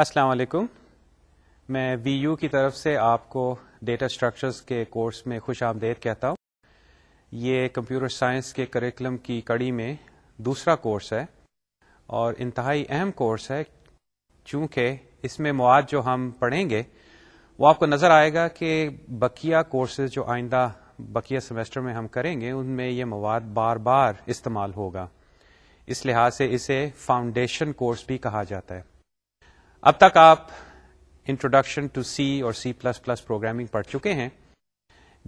अस्सलाम वालेकुम मैं वीयू की तरफ से आपको डेटा स्ट्रक्चर्स के कोर्स में खुश आमदेद कहता हूँ ये कंप्यूटर साइंस के करिकुलम की कड़ी में दूसरा कोर्स है और इंतहाई अहम कोर्स है चूँकि इसमें मवाद जो हम पढ़ेंगे वो आपको नज़र आएगा कि बकिया कोर्सेज जो आइंदा बकिया सेमेस्टर में हम करेंगे उनमें ये मवाद बार बार इस्तेमाल होगा इस लिहाज से इसे फाउंडेशन कोर्स भी कहा जाता है अब तक आप इंट्रोडक्शन टू सी और सी प्लस प्लस प्रोग्रामिंग पढ़ चुके हैं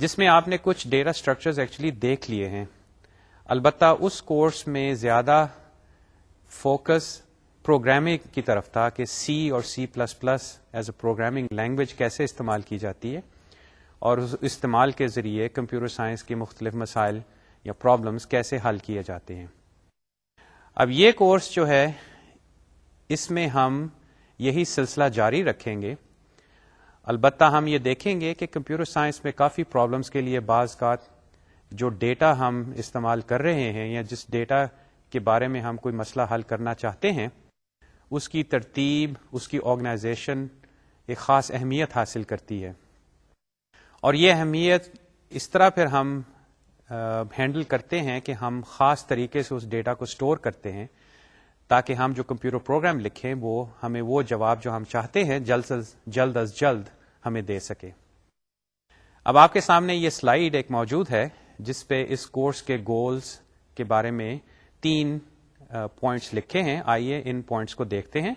जिसमें आपने कुछ डेटा स्ट्रक्चर्स एक्चुअली देख लिए हैं अलबत्ता उस कोर्स में ज्यादा फोकस प्रोग्रामिंग की तरफ था कि सी और C plus plus as a programming language कैसे इस्तेमाल की जाती है और उस इस्तेमाल के ज़रिए कंप्यूटर साइंस के मुख्तलिफ मसाइल या प्रॉब्लम्स कैसे हल किए जाते हैं अब ये कोर्स जो है इसमें हम यही सिलसिला जारी रखेंगे अलबत् हम ये देखेंगे कि कंप्यूटर साइंस में काफ़ी प्रॉब्लम्स के लिए बाज़ का जो डेटा हम इस्तेमाल कर रहे हैं या जिस डेटा के बारे में हम कोई मसला हल करना चाहते हैं उसकी तरतीब उसकी ऑर्गेनाइजेशन एक ख़ास अहमियत हासिल करती है और ये अहमियत इस तरह फिर हम हैंडल करते हैं कि हम ख़ास तरीके से उस डेटा को स्टोर करते हैं ताकि हम जो कंप्यूटर प्रोग्राम लिखें वो हमें वो जवाब जो हम चाहते हैं जल्द जल्द अज जल्द हमें दे सके अब आपके सामने ये स्लाइड एक मौजूद है जिसपे इस कोर्स के गोल्स के बारे में तीन पॉइंट्स लिखे हैं आइए इन पॉइंट्स को देखते हैं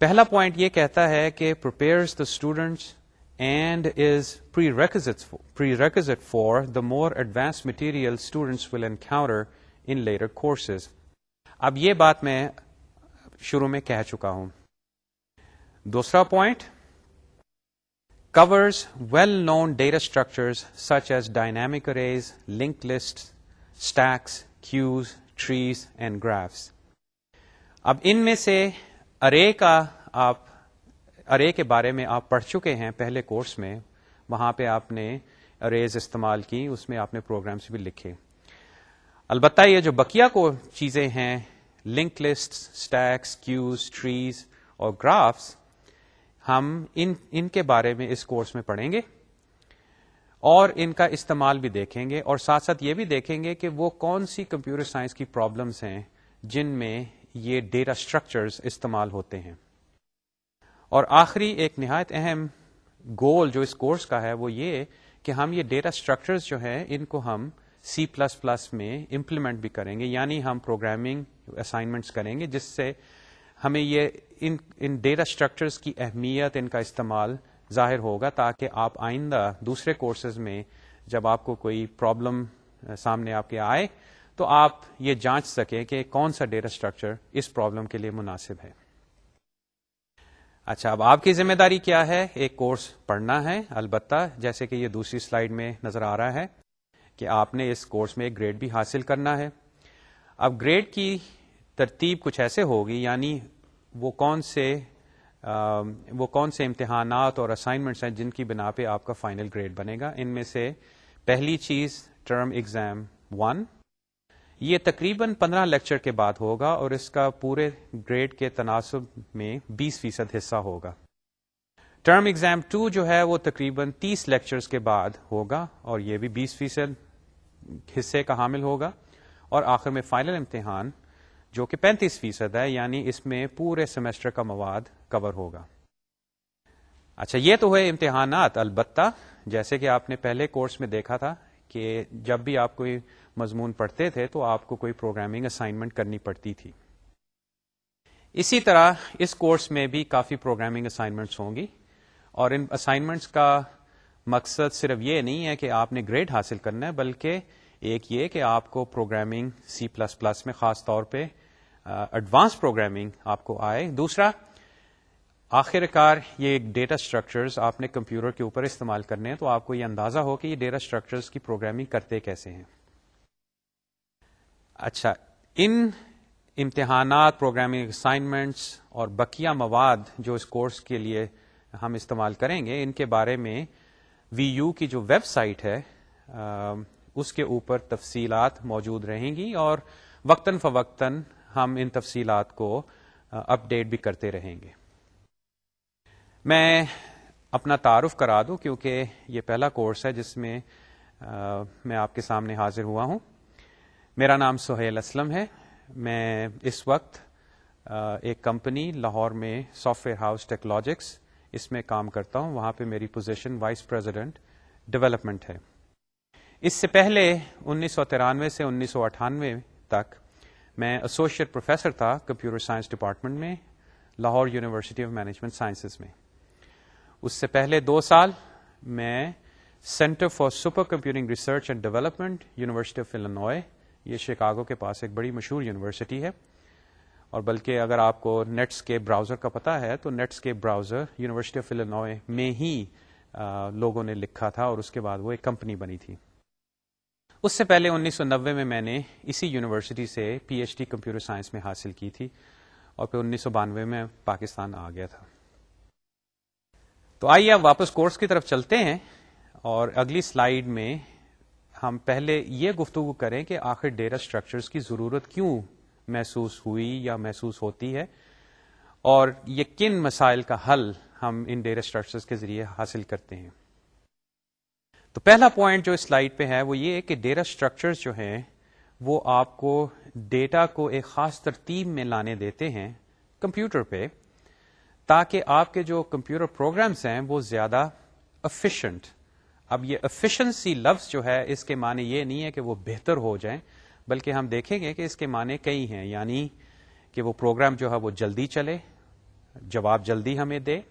पहला पॉइंट ये कहता है कि prepares the students and is prerequisite for, prerequisite for the more advanced material students will encounter in later courses. अब ये बात मैं शुरू में कह चुका हूं दूसरा point covers well-known data structures such as dynamic arrays, linked lists, stacks, queues, trees, and graphs. अब इनमें से अरे का आप अरे के बारे में आप पढ़ चुके हैं पहले कोर्स में वहां पे आपने अरेज इस्तेमाल की उसमें आपने प्रोग्राम्स भी लिखे अलबत्ता ये जो बकिया को चीज़ें हैं link list stacks queues trees और ग्राफ्स हम इन इनके बारे में इस कोर्स में पढ़ेंगे और इनका इस्तेमाल भी देखेंगे और साथ साथ ये भी देखेंगे कि वो कौन सी कंप्यूटर साइंस की प्रॉब्लम्स हैं जिनमें ये डेटा स्ट्रक्चर्स इस्तेमाल होते हैं और आखिरी एक नहायत अहम गोल जो इस कोर्स का है वो ये कि हम ये डेटा स्ट्रक्चर्स जो हैं इनको हम सी प्लस प्लस में इम्प्लीमेंट भी करेंगे यानी हम प्रोग्रामिंग असाइनमेंट्स करेंगे जिससे हमें ये इन इन डेटा स्ट्रक्चर्स की अहमियत इनका इस्तेमाल जाहिर होगा ताकि आप आइंदा दूसरे कोर्सेज में जब आपको कोई प्रॉब्लम सामने आपके आए तो आप ये जांच सकें कि कौन सा डेटा स्ट्रक्चर इस प्रॉब्लम के लिए मुनासिब है अच्छा अब आपकी जिम्मेदारी क्या है एक कोर्स पढ़ना है अलबत्ता जैसे कि ये दूसरी स्लाइड में नजर आ रहा है कि आपने इस कोर्स में एक ग्रेड भी हासिल करना है अब ग्रेड की तरतीब कुछ ऐसे होगी यानी वो कौन से आ, वो कौन से इम्तहानात और असाइनमेंट्स हैं जिनकी बिना पे आपका फाइनल ग्रेड बनेगा इनमें से पहली चीज टर्म एग्जाम वन ये तकरीबन 15 लेक्चर के बाद होगा और इसका पूरे ग्रेड के तनासब में 20 फीसद हिस्सा होगा टर्म एग्जाम टू जो है वो तकरीबन 30 लेक्चर्स के बाद होगा और ये भी 20 फीसद हिस्से का हामिल होगा और आखिर में फाइनल इम्तहान जो कि 35 फीसद है यानी इसमें पूरे सेमेस्टर का मवाद कवर होगा अच्छा ये तो है इम्तहान अलबत्ता जैसे कि आपने पहले कोर्स में देखा था कि जब भी आप कोई मजमून पढ़ते थे तो आपको कोई प्रोग्रामिंग असाइनमेंट करनी पड़ती थी इसी तरह इस कोर्स में भी काफ़ी प्रोग्रामिंग असाइनमेंट्स होंगी और इन असाइनमेंट्स का मकसद सिर्फ ये नहीं है कि आपने ग्रेड हासिल करना है बल्कि एक ये कि आपको प्रोग्रामिंग सी प्लस प्लस में खास तौर पे एडवांस प्रोग्रामिंग आपको आए दूसरा आखिरकार ये डेटा स्ट्रक्चर्स आपने कंप्यूटर के ऊपर इस्तेमाल करने हैं तो आपको ये अंदाजा हो कि ये डेटा स्ट्रक्चर्स की प्रोग्रामिंग करते कैसे हैं अच्छा इन इम्तहानात प्रोग्रामिंग असाइनमेंट्स और बकिया मवाद जो इस कोर्स के लिए हम इस्तेमाल करेंगे इनके बारे में वी यू की जो वेबसाइट है आ, उसके ऊपर तफसीलात मौजूद रहेंगी और वक्ता फवक्ता हम इन तफसीलात को अपडेट भी करते रहेंगे मैं अपना तारफ़ करा दूं क्योंकि ये पहला कोर्स है जिसमें आ, मैं आपके सामने हाजिर हुआ हूं मेरा नाम सुहेल असलम है मैं इस वक्त आ, एक कंपनी लाहौर में सॉफ्टवेयर हाउस टेक्नोलॉजिक्स इसमें काम करता हूं वहां पे मेरी पोजीशन वाइस प्रेसिडेंट डेवलपमेंट है इससे पहले उन्नीस से उन्नीस तक मैं एसोसिएट प्रोफेसर था कंप्यूटर साइंस डिपार्टमेंट में Lahore university of management sciences में उससे पहले दो साल मैं centre for supercomputing research and development university of Illinois ये शिकागो के पास एक बड़ी मशहूर यूनिवर्सिटी है और बल्कि अगर आपको नेट्स के ब्राउज़र का पता है तो नेट्स के ब्राउज़र यूनिवर्सिटी ऑफ इलिनॉय में ही आ, लोगों ने लिखा था और उसके बाद वो एक कंपनी बनी थी उससे पहले 1990 में मैंने इसी यूनिवर्सिटी से पीएचडी कंप्यूटर साइंस में हासिल की थी और फिर उन्नीस में पाकिस्तान आ गया था तो आइए अब वापस कोर्स की तरफ चलते हैं और अगली स्लाइड में हम पहले ये गुफ्तु करें कि आखिर डेटा स्ट्रक्चर्स की ज़रूरत क्यों महसूस हुई या महसूस होती है और ये किन मसाइल का हल हम इन डेटा स्ट्रक्चर्स के जरिए हासिल करते हैं तो पहला पॉइंट जो स्लाइड पे है वो ये है कि डेटा स्ट्रक्चर्स जो हैं वो आपको डेटा को एक ख़ास तरतीब में लाने देते हैं कंप्यूटर पे ताकि आपके जो कंप्यूटर प्रोग्राम्स हैं वो ज़्यादा अफिशेंट अब ये एफिशिएंसी लफ्ज़ जो है इसके माने ये नहीं है कि वो बेहतर हो जाए बल्कि हम देखेंगे कि इसके माने कई हैं यानी कि वो प्रोग्राम जो है वो जल्दी चले जवाब जल्दी हमें दे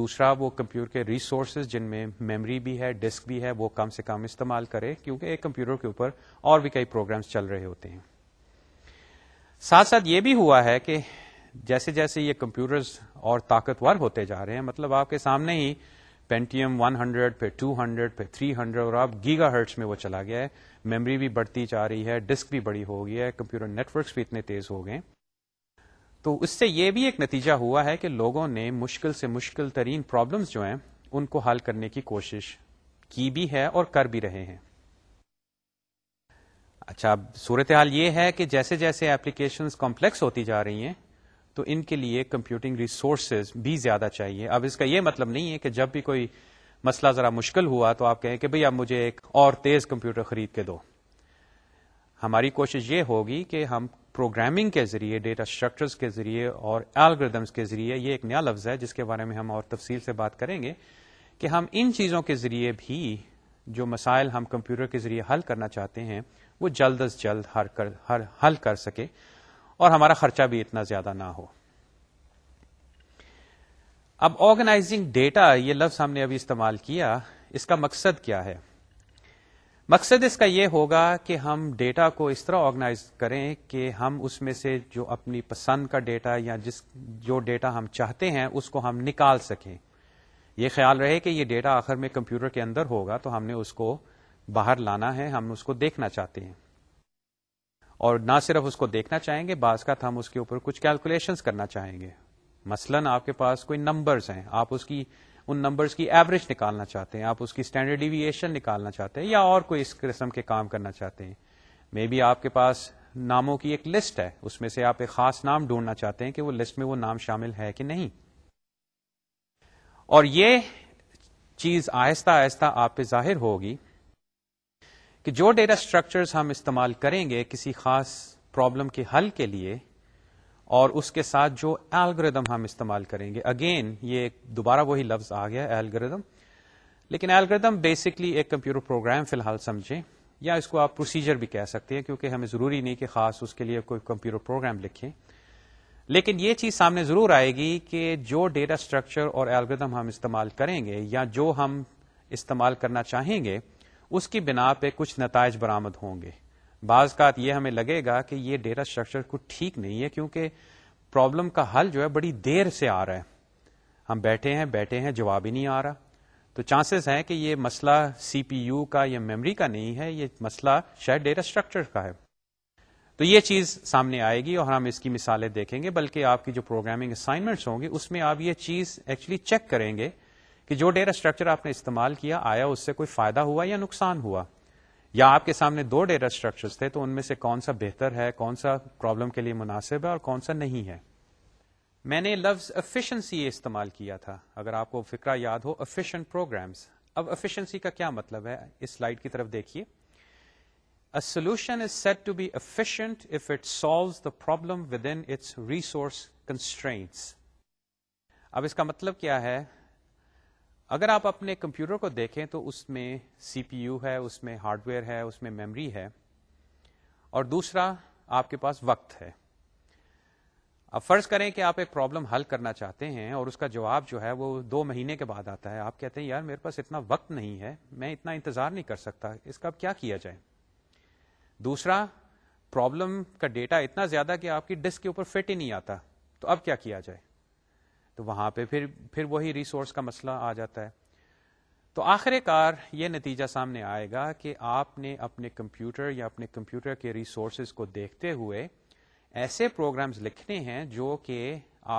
दूसरा वो कंप्यूटर के रिसोर्सेज जिनमें मेमोरी भी है डिस्क भी है वो कम से कम इस्तेमाल करे क्योंकि एक कंप्यूटर के ऊपर और भी कई प्रोग्राम्स चल रहे होते हैं साथ साथ ये भी हुआ है कि जैसे जैसे ये कंप्यूटर्स और ताकतवर होते जा रहे हैं मतलब आपके सामने ही पेंटियम 100 फिर 200 फिर 300 और आप गीगा में वो चला गया है मेमोरी भी बढ़ती जा रही है डिस्क भी बड़ी हो गई है कंप्यूटर नेटवर्क्स भी इतने तेज हो गए तो उससे ये भी एक नतीजा हुआ है कि लोगों ने मुश्किल से मुश्किल तरीन प्रॉब्लम्स जो हैं उनको हल करने की कोशिश की भी है और कर भी रहे हैं अच्छा सूरत हाल ये है कि जैसे जैसे एप्लीकेशन कॉम्प्लेक्स होती जा रही हैं तो इनके लिए कंप्यूटिंग रिसोर्सेज भी ज्यादा चाहिए अब इसका यह मतलब नहीं है कि जब भी कोई मसला ज़रा मुश्किल हुआ तो आप कहें कि भई अब मुझे एक और तेज़ कंप्यूटर ख़रीद के दो हमारी कोशिश ये होगी कि हम प्रोग्रामिंग के ज़रिए डेटा स्ट्रक्चर्स के ज़रिए और एल्ग्रिदम्स के ज़रिए ये एक नया लफ्ज़ है जिसके बारे में हम और तफसील से बात करेंगे कि हम इन चीज़ों के ज़रिए भी जो मसाइल हम कंप्यूटर के ज़रिए हल करना चाहते हैं वो जल्द अज जल्द हर कर हर हल कर सके और हमारा खर्चा भी इतना ज़्यादा ना हो अब ऑर्गेनाइजिंग डेटा ये लफ्ज हमने अभी इस्तेमाल किया इसका मकसद क्या है मकसद इसका यह होगा कि हम डेटा को इस तरह ऑर्गेनाइज करें कि हम उसमें से जो अपनी पसंद का डेटा या जिस जो डेटा हम चाहते हैं उसको हम निकाल सकें ये ख्याल रहे कि ये डेटा आखिर में कंप्यूटर के अंदर होगा तो हमने उसको बाहर लाना है हम उसको देखना चाहते हैं और ना सिर्फ उसको देखना चाहेंगे बाज का तो हम उसके ऊपर कुछ कैलकुलेशंस करना चाहेंगे मसलन आपके पास कोई नंबर्स हैं आप उसकी उन नंबर्स की एवरेज निकालना चाहते हैं आप उसकी स्टैंडर्ड डिविएशन निकालना चाहते हैं या और कोई इस किस्म के काम करना चाहते हैं मे बी आपके पास नामों की एक लिस्ट है उसमें से आप एक खास नाम ढूंढना चाहते हैं कि वो लिस्ट में वो नाम शामिल है कि नहीं और ये चीज आहिस्ता आहिस्ता आप पे जाहिर होगी कि जो डेटा स्ट्रक्चर्स हम इस्तेमाल करेंगे किसी खास प्रॉब्लम के हल के लिए और उसके साथ जो एल्गोरिदम हम इस्तेमाल करेंगे अगेन ये दोबारा वही लफ्ज आ गया एल्गोरिदम लेकिन एल्गोरिदम बेसिकली एक कंप्यूटर प्रोग्राम फिलहाल समझें या इसको आप प्रोसीजर भी कह सकते हैं क्योंकि हमें जरूरी नहीं कि खास उसके लिए कोई कंप्यूटर प्रोग्राम लिखें लेकिन ये चीज सामने जरूर आएगी कि जो डेटा स्ट्रक्चर और एल्गोरिदम हम इस्तेमाल करेंगे या जो हम इस्तेमाल करना चाहेंगे उसकी बिना पे कुछ नतज बरामद होंगे बाज़ात ये हमें लगेगा कि ये डेटा स्ट्रक्चर कुछ ठीक नहीं है क्योंकि प्रॉब्लम का हल जो है बड़ी देर से आ रहा है हम बैठे हैं बैठे हैं जवाब ही नहीं आ रहा तो चांसेस हैं कि ये मसला सीपीयू का या मेमोरी का नहीं है ये मसला शायद डेटा स्ट्रक्चर का है तो ये चीज सामने आएगी और हम इसकी मिसालें देखेंगे बल्कि आपकी जो प्रोग्रामिंग असाइनमेंट्स होंगी उसमें आप ये चीज एक्चुअली चेक करेंगे कि जो डेटा स्ट्रक्चर आपने इस्तेमाल किया आया उससे कोई फायदा हुआ या नुकसान हुआ या आपके सामने दो डेटा स्ट्रक्चर्स थे तो उनमें से कौन सा बेहतर है कौन सा प्रॉब्लम के लिए मुनासिब है और कौन सा नहीं है मैंने लफ्ज एफिशिएंसी इस्तेमाल किया था अगर आपको फिक्रा याद हो एफिशिएंट प्रोग्राम्स अब एफिशिएंसी का क्या मतलब है इस स्लाइड की तरफ देखिए A solution is said to be efficient if it solves the problem within its resource constraints. अब इसका मतलब क्या है अगर आप अपने कंप्यूटर को देखें तो उसमें सीपीयू है उसमें हार्डवेयर है उसमें मेमोरी है और दूसरा आपके पास वक्त है अब फर्ज करें कि आप एक प्रॉब्लम हल करना चाहते हैं और उसका जवाब जो है वो दो महीने के बाद आता है आप कहते हैं यार मेरे पास इतना वक्त नहीं है मैं इतना इंतजार नहीं कर सकता इसका अब क्या किया जाए दूसरा प्रॉब्लम का डेटा इतना ज्यादा कि आपकी डिस्क के ऊपर फिट ही नहीं आता तो अब क्या किया जाए तो वहां पे फिर फिर वही रिसोर्स का मसला आ जाता है तो आखिरकार ये नतीजा सामने आएगा कि आपने अपने कंप्यूटर या अपने कंप्यूटर के रिसोर्सेज को देखते हुए ऐसे प्रोग्राम्स लिखने हैं जो कि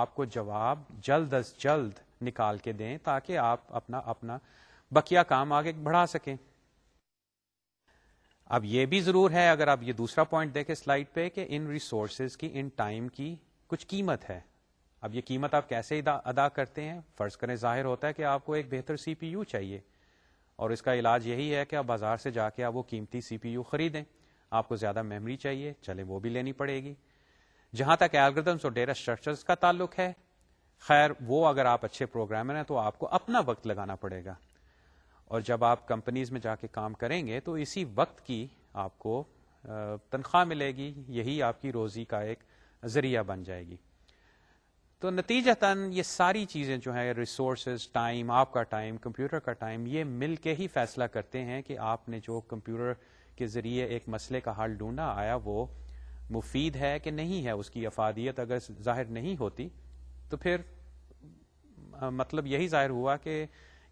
आपको जवाब जल्द अज जल्द निकाल के दें ताकि आप अपना अपना बकिया काम आगे बढ़ा सकें अब ये भी जरूर है अगर आप ये दूसरा पॉइंट देखें स्लाइड पे कि इन रिसोर्सेज की इन टाइम की कुछ कीमत है अब ये कीमत आप कैसे अदा करते हैं फर्ज करें जाहिर होता है कि आपको एक बेहतर सीपीयू चाहिए और इसका इलाज यही है कि आप बाजार से जाके आप वो कीमती सीपीयू खरीदें आपको ज्यादा मेमोरी चाहिए चले वो भी लेनी पड़ेगी जहां तक एल्गोरिदम्स और डेटा स्ट्रक्चर्स का ताल्लुक है खैर वो अगर आप अच्छे प्रोग्रामर हैं तो आपको अपना वक्त लगाना पड़ेगा और जब आप कंपनीज में जाके काम करेंगे तो इसी वक्त की आपको तनख्वाह मिलेगी यही आपकी रोजी का एक जरिया बन जाएगी तो नतीजतन ये सारी चीज़ें जो हैं रिसोर्स टाइम आपका टाइम कंप्यूटर का टाइम ये मिल के ही फैसला करते हैं कि आपने जो कंप्यूटर के ज़रिए एक मसले का हल ढूंढना आया वो मुफीद है कि नहीं है उसकी अफादियत अगर जाहिर नहीं होती तो फिर आ, मतलब यही जाहिर हुआ कि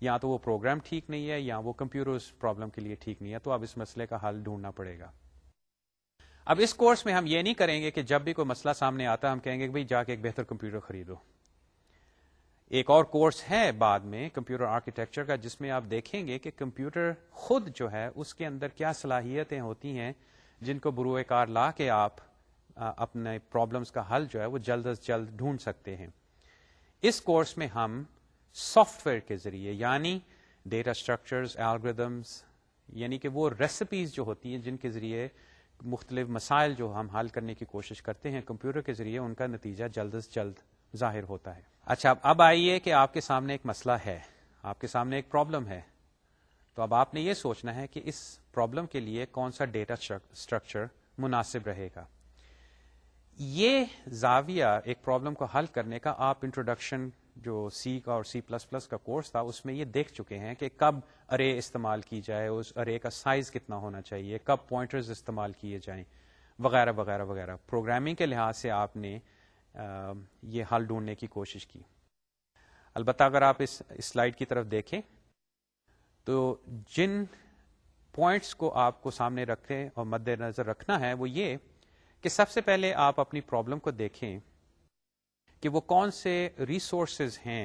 या तो वो प्रोग्राम ठीक नहीं है या वो कंप्यूटर उस प्रॉब्लम के लिए ठीक नहीं है तो अब इस मसले का हल ढूंढना पड़ेगा अब इस कोर्स में हम ये नहीं करेंगे कि जब भी कोई मसला सामने आता हम कहेंगे भाई जाके एक बेहतर कंप्यूटर खरीदो एक और कोर्स है बाद में कंप्यूटर आर्किटेक्चर का जिसमें आप देखेंगे कि कंप्यूटर खुद जो है उसके अंदर क्या सलाहियतें होती हैं जिनको बुरुए कार ला के आप आ, अपने प्रॉब्लम्स का हल जो है वो जल्द अज जल्द ढूंढ सकते हैं इस कोर्स में हम सॉफ्टवेयर के जरिए यानी डेटा स्ट्रक्चर्स एल्ग्रिदम्स यानी कि वो रेसिपीज जो होती हैं जिनके जरिए मुख्तलिफ मसाइल जो हम हल करने की कोशिश करते हैं कंप्यूटर के जरिए उनका नतीजा जल्द अज जल्द जाहिर होता है अच्छा अब आइए कि आपके सामने एक मसला है आपके सामने एक प्रॉब्लम है तो अब आपने ये सोचना है कि इस प्रॉब्लम के लिए कौन सा डेटा स्ट्रक्चर मुनासिब रहेगा ये जाविया एक प्रॉब्लम को हल करने का आप इंट्रोडक्शन जो सी का और सी प्लस प्लस का कोर्स था उसमें ये देख चुके हैं कि कब अरे इस्तेमाल की जाए उस अरे का साइज कितना होना चाहिए कब पॉइंटर्स इस्तेमाल किए जाएं वगैरह वगैरह वगैरह प्रोग्रामिंग के लिहाज से आपने आ, ये हल ढूंढने की कोशिश की अलबत् अगर आप इस स्लाइड की तरफ देखें तो जिन पॉइंट्स को आपको सामने रखें और मद्देनजर रखना है वो ये कि सबसे पहले आप अपनी प्रॉब्लम को देखें कि वो कौन से रिसोर्सेज हैं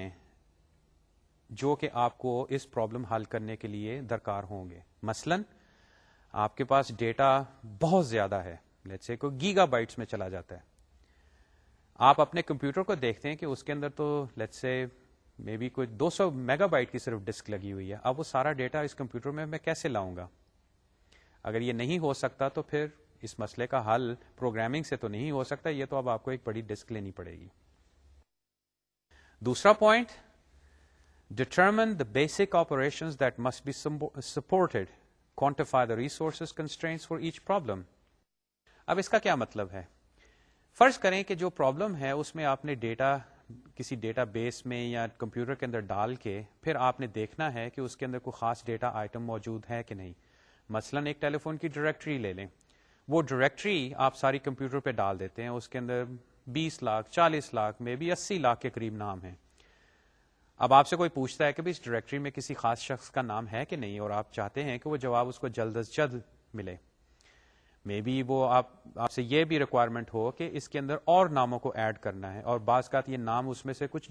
जो कि आपको इस प्रॉब्लम हल करने के लिए दरकार होंगे मसलन आपके पास डेटा बहुत ज्यादा है लेट्स से को गीगाबाइट्स में चला जाता है आप अपने कंप्यूटर को देखते हैं कि उसके अंदर तो लेट्स से मे बी कुछ 200 मेगाबाइट की सिर्फ डिस्क लगी हुई है अब वो सारा डेटा इस कंप्यूटर में मैं कैसे लाऊंगा अगर ये नहीं हो सकता तो फिर इस मसले का हल प्रोग्रामिंग से तो नहीं हो सकता ये तो अब आपको एक बड़ी डिस्क लेनी पड़ेगी दूसरा point determine the basic operations that must be supported, quantify the resources constraints for each problem. अब इसका क्या मतलब है फर्ज करें कि जो प्रॉब्लम है उसमें आपने डेटा किसी डेटाबेस में या कंप्यूटर के अंदर डाल के फिर आपने देखना है कि उसके अंदर कोई खास डेटा आइटम मौजूद है कि नहीं मसलन एक टेलीफोन की डायरेक्टरी ले लें वो डायरेक्टरी आप सारी कंप्यूटर पे डाल देते हैं उसके अंदर बीस लाख चालीस लाख में भी अस्सी लाख के करीब नाम है अब आपसे कोई पूछता है कि भाई इस डायरेक्टरी में किसी खास शख्स का नाम है कि नहीं और आप चाहते हैं कि वो जवाब उसको जल्द अज जल्द मिले मे बी वो आप आपसे ये भी रिक्वायरमेंट हो कि इसके अंदर और नामों को ऐड करना है और बाज का ये नाम उसमें से कुछ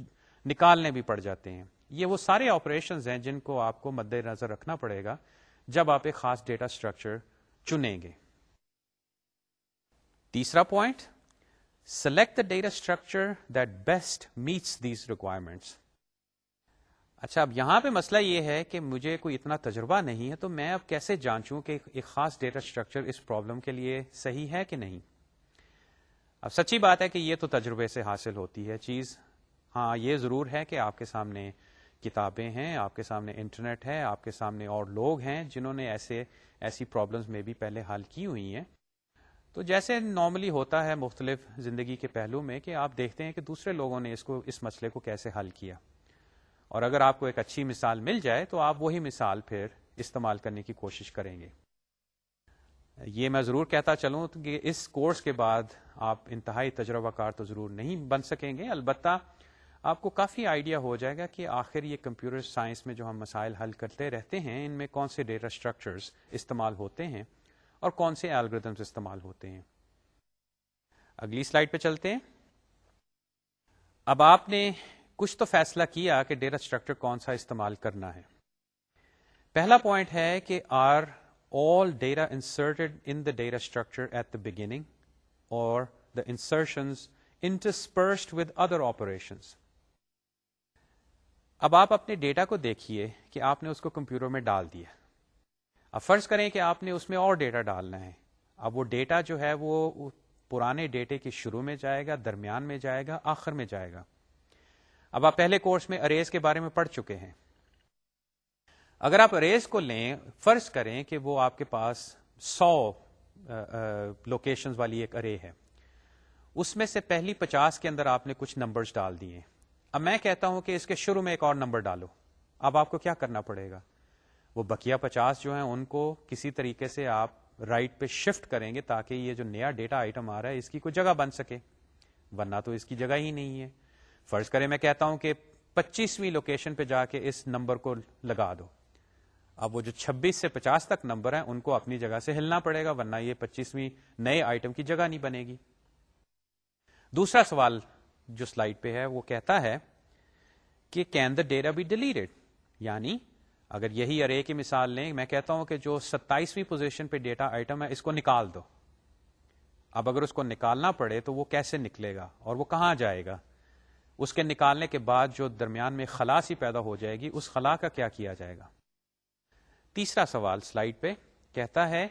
निकालने भी पड़ जाते हैं ये वो सारे ऑपरेशन हैं जिनको आपको मद्देनजर रखना पड़ेगा जब आप एक खास डेटा स्ट्रक्चर चुनेंगे तीसरा point select the data structure that best meets these requirements. अच्छा अब यहां पे मसला ये है कि मुझे कोई इतना तजुर्बा नहीं है तो मैं अब कैसे जांचूं कि एक खास डेटा स्ट्रक्चर इस प्रॉब्लम के लिए सही है कि नहीं अब सच्ची बात है कि ये तो तजुर्बे से हासिल होती है चीज हाँ ये जरूर है कि आपके सामने किताबें हैं आपके सामने इंटरनेट है आपके सामने और लोग हैं जिन्होंने ऐसे ऐसी प्रॉब्लम्स में भी पहले हल की हुई हैं तो जैसे नॉर्मली होता है मुख्तलिफ जिंदगी के पहलू में कि आप देखते हैं कि दूसरे लोगों ने इसको इस मसले को कैसे हल किया और अगर आपको एक अच्छी मिसाल मिल जाए तो आप वही मिसाल फिर इस्तेमाल करने की कोशिश करेंगे ये मैं ज़रूर कहता चलूँ कि इस कोर्स के बाद आप इंतहाई तजर्बाकार तो ज़रूर नहीं बन सकेंगे अलबत्ता आपको काफ़ी आइडिया हो जाएगा कि आखिर ये कंप्यूटर साइंस में जो हम मसाइल हल करते रहते हैं इनमें कौन से डेटा स्ट्रक्चर्स इस्तेमाल होते हैं और कौन से एल्गोरिथम्स इस्तेमाल होते हैं अगली स्लाइड पे चलते हैं अब आपने कुछ तो फैसला किया कि डेटा स्ट्रक्चर कौन सा इस्तेमाल करना है पहला पॉइंट है कि are all data inserted in the data structure at the beginning or the insertion interspersed with other operation अब आप अपने डेटा को देखिए कि आपने उसको कंप्यूटर में डाल दिया अब फर्ज करें कि आपने उसमें और डेटा डालना है अब वो डेटा जो है वो पुराने डेटे के शुरू में जाएगा दरमियान में जाएगा आखिर में जाएगा अब आप पहले कोर्स में अरेज के बारे में पढ़ चुके हैं अगर आप अरेज को लें फर्ज करें कि वो आपके पास सौ लोकेशंस वाली एक अरे है उसमें से पहली पचास के अंदर आपने कुछ नंबर्स डाल दिए अब मैं कहता हूं कि इसके शुरू में एक और नंबर डालो अब आपको क्या करना पड़ेगा वो बकिया पचास जो है उनको किसी तरीके से आप राइट पे शिफ्ट करेंगे ताकि ये जो नया डेटा आइटम आ रहा है इसकी कोई जगह बन सके वरना तो इसकी जगह ही नहीं है फर्ज करें मैं कहता हूं कि पच्चीसवीं लोकेशन पे जाके इस नंबर को लगा दो अब वो जो छब्बीस से पचास तक नंबर है उनको अपनी जगह से हिलना पड़ेगा वरना ये पच्चीसवीं नए आइटम की जगह नहीं बनेगी दूसरा सवाल जो स्लाइड पे है वो कहता है कि can the data be deleted यानी अगर यही अरे की मिसाल लें मैं कहता हूं कि जो 27वीं पोजीशन पे डेटा आइटम है इसको निकाल दो अब अगर उसको निकालना पड़े तो वो कैसे निकलेगा और वो कहां जाएगा उसके निकालने के बाद जो दरमियान में खलास ही पैदा हो जाएगी उस खला का क्या किया जाएगा तीसरा सवाल स्लाइड पे कहता है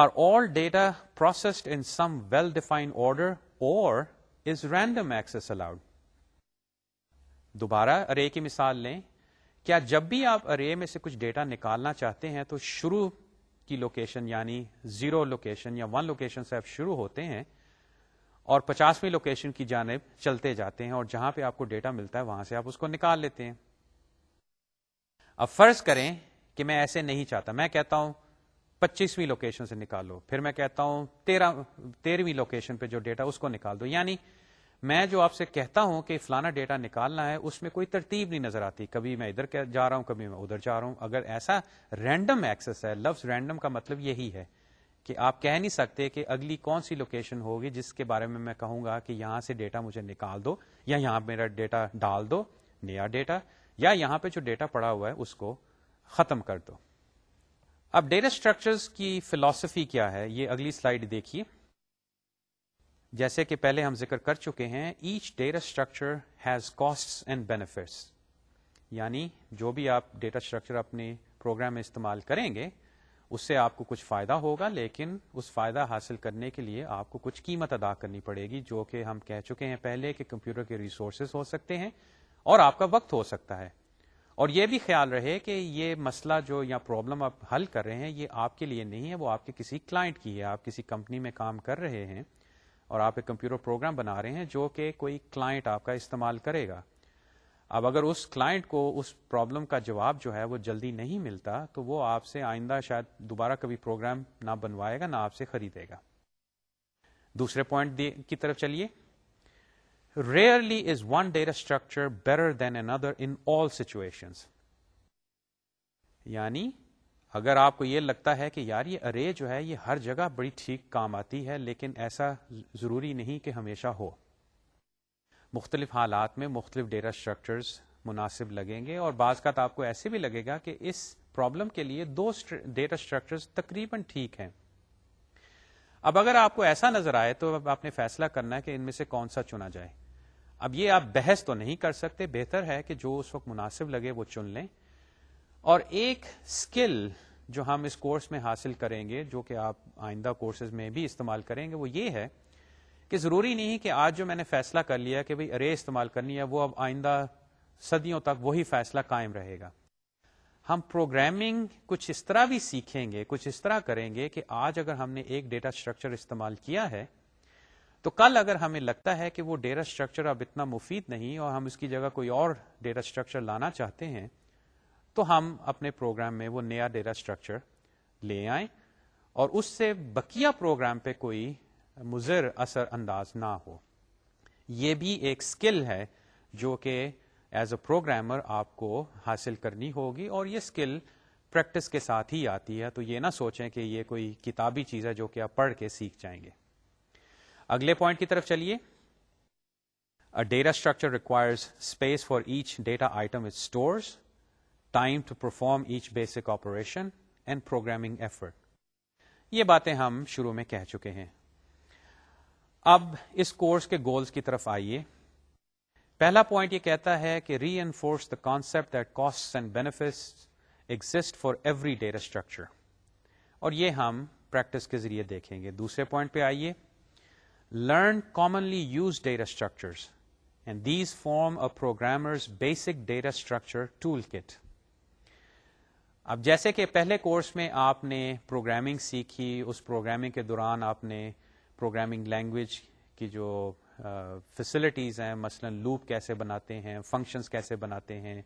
are all data processed in some well defined order or is random access allowed दोबारा अरे की मिसाल लें क्या जब भी आप अरे में से कुछ डेटा निकालना चाहते हैं तो शुरू की लोकेशन यानी जीरो लोकेशन या वन लोकेशन से आप शुरू होते हैं और पचासवीं लोकेशन की जानब चलते जाते हैं और जहां पे आपको डेटा मिलता है वहां से आप उसको निकाल लेते हैं अब फर्ज करें कि मैं ऐसे नहीं चाहता मैं कहता हूं पच्चीसवीं लोकेशन से निकालो फिर मैं कहता हूं तेरह तेरहवीं लोकेशन पे जो डेटा उसको निकाल दो यानी मैं जो आपसे कहता हूं कि फलाना डेटा निकालना है उसमें कोई तरतीब नहीं नजर आती कभी मैं इधर जा रहा हूं कभी मैं उधर जा रहा हूं अगर ऐसा रैंडम एक्सेस है लफ्ज रैंडम का मतलब यही है कि आप कह नहीं सकते कि अगली कौन सी लोकेशन होगी जिसके बारे में मैं कहूंगा कि यहां से डेटा मुझे निकाल दो या यहां मेरा डेटा डाल दो नया डेटा या यहां पे जो डेटा पड़ा हुआ है उसको खत्म कर दो अब डेटा स्ट्रक्चर्स की फिलॉसफी क्या है ये अगली स्लाइड देखिए जैसे कि पहले हम जिक्र कर चुके हैं each data structure has costs and benefits यानी जो भी आप डेटा स्ट्रक्चर अपने प्रोग्राम में इस्तेमाल करेंगे उससे आपको कुछ फायदा होगा लेकिन उस फायदा हासिल करने के लिए आपको कुछ कीमत अदा करनी पड़ेगी जो कि हम कह चुके हैं पहले कि कंप्यूटर के रिसोर्सेज हो सकते हैं और आपका वक्त हो सकता है और ये भी ख्याल रहे कि ये मसला जो या प्रॉब्लम आप हल कर रहे हैं ये आपके लिए नहीं है वो आपके किसी क्लाइंट की है आप किसी कंपनी में काम कर रहे हैं और आप एक कंप्यूटर प्रोग्राम बना रहे हैं जो कि कोई क्लाइंट आपका इस्तेमाल करेगा अब अगर उस क्लाइंट को उस प्रॉब्लम का जवाब जो है वो जल्दी नहीं मिलता तो वो आपसे आइंदा शायद दोबारा कभी प्रोग्राम ना बनवाएगा ना आपसे खरीदेगा दूसरे पॉइंट की तरफ चलिए rarely is one data structure better than another in all situations यानी अगर आपको ये लगता है कि यार ये अरे जो है ये हर जगह बड़ी ठीक काम आती है लेकिन ऐसा ज़रूरी नहीं कि हमेशा हो मुख्तलिफ हालात में मुख्तलिफ डेटा स्ट्रक्चर्स मुनासिब लगेंगे और बाज़ का तो आपको ऐसे भी लगेगा कि इस प्रॉब्लम के लिए दो डेटा स्ट्रक्चर्स तकरीबन ठीक हैं अब अगर आपको ऐसा नजर आए तो अब आपने फैसला करना है कि इनमें से कौन सा चुना जाए अब ये आप बहस तो नहीं कर सकते बेहतर है कि जो उस वक्त मुनासिब लगे वो चुन लें और एक स्किल जो हम इस कोर्स में हासिल करेंगे जो कि आप आइंदा कोर्सेज में भी इस्तेमाल करेंगे वो ये है कि जरूरी नहीं कि आज जो मैंने फैसला कर लिया कि भाई अरे इस्तेमाल करनी है वो अब आइंदा सदियों तक वही फैसला कायम रहेगा हम प्रोग्रामिंग कुछ इस तरह भी सीखेंगे कुछ इस तरह करेंगे कि आज अगर हमने एक डेटा स्ट्रक्चर इस्तेमाल किया है तो कल अगर हमें लगता है कि वो डेटा स्ट्रक्चर अब इतना मुफीद नहीं और हम उसकी जगह कोई और डेटा स्ट्रक्चर लाना चाहते हैं तो हम अपने प्रोग्राम में वो नया डेटा स्ट्रक्चर ले आए और उससे बकिया प्रोग्राम पे कोई मुजर असर अंदाज ना हो ये भी एक स्किल है जो कि एज अ प्रोग्रामर आपको हासिल करनी होगी और ये स्किल प्रैक्टिस के साथ ही आती है तो ये ना सोचें कि ये कोई किताबी चीज़ है जो कि आप पढ़ के सीख जाएंगे अगले पॉइंट की तरफ चलिए A data structure requires space for each data item it stores. time to perform each basic operation and programming effort. ये बातें हम शुरू में कह चुके हैं अब इस कोर्स के गोल्स की तरफ आइए पहला पॉइंट ये कहता है कि reinforce the concept that cost and benefits exist for every data और ये हम प्रैक्टिस के जरिए देखेंगे दूसरे पॉइंट पे आइए learn commonly used data structures, and these form a programmer's basic data structure toolkit. अब जैसे कि पहले कोर्स में आपने प्रोग्रामिंग सीखी उस प्रोग्रामिंग के दौरान आपने प्रोग्रामिंग लैंग्वेज की जो फैसिलिटीज़ हैं मसलन लूप कैसे बनाते हैं फंक्शंस कैसे बनाते हैं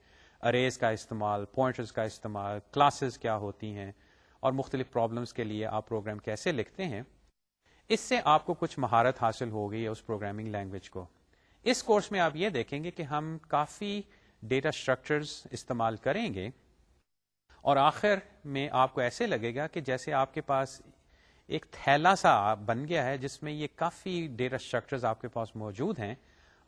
अरेज का इस्तेमाल पॉइंटर्स का इस्तेमाल क्लासेस क्या होती हैं और मुख्तलिफ प्रॉब्लम्स के लिए आप प्रोग्राम कैसे लिखते हैं इससे आपको कुछ महारत हासिल हो गई है उस प्रोग्रामिंग लैंग्वेज को इस कोर्स में आप ये देखेंगे कि हम काफ़ी डेटा स्ट्रक्चर्स इस्तेमाल करेंगे और आखिर में आपको ऐसे लगेगा कि जैसे आपके पास एक थैला सा बन गया है जिसमें ये काफी डेटा स्ट्रक्चर्स आपके पास मौजूद हैं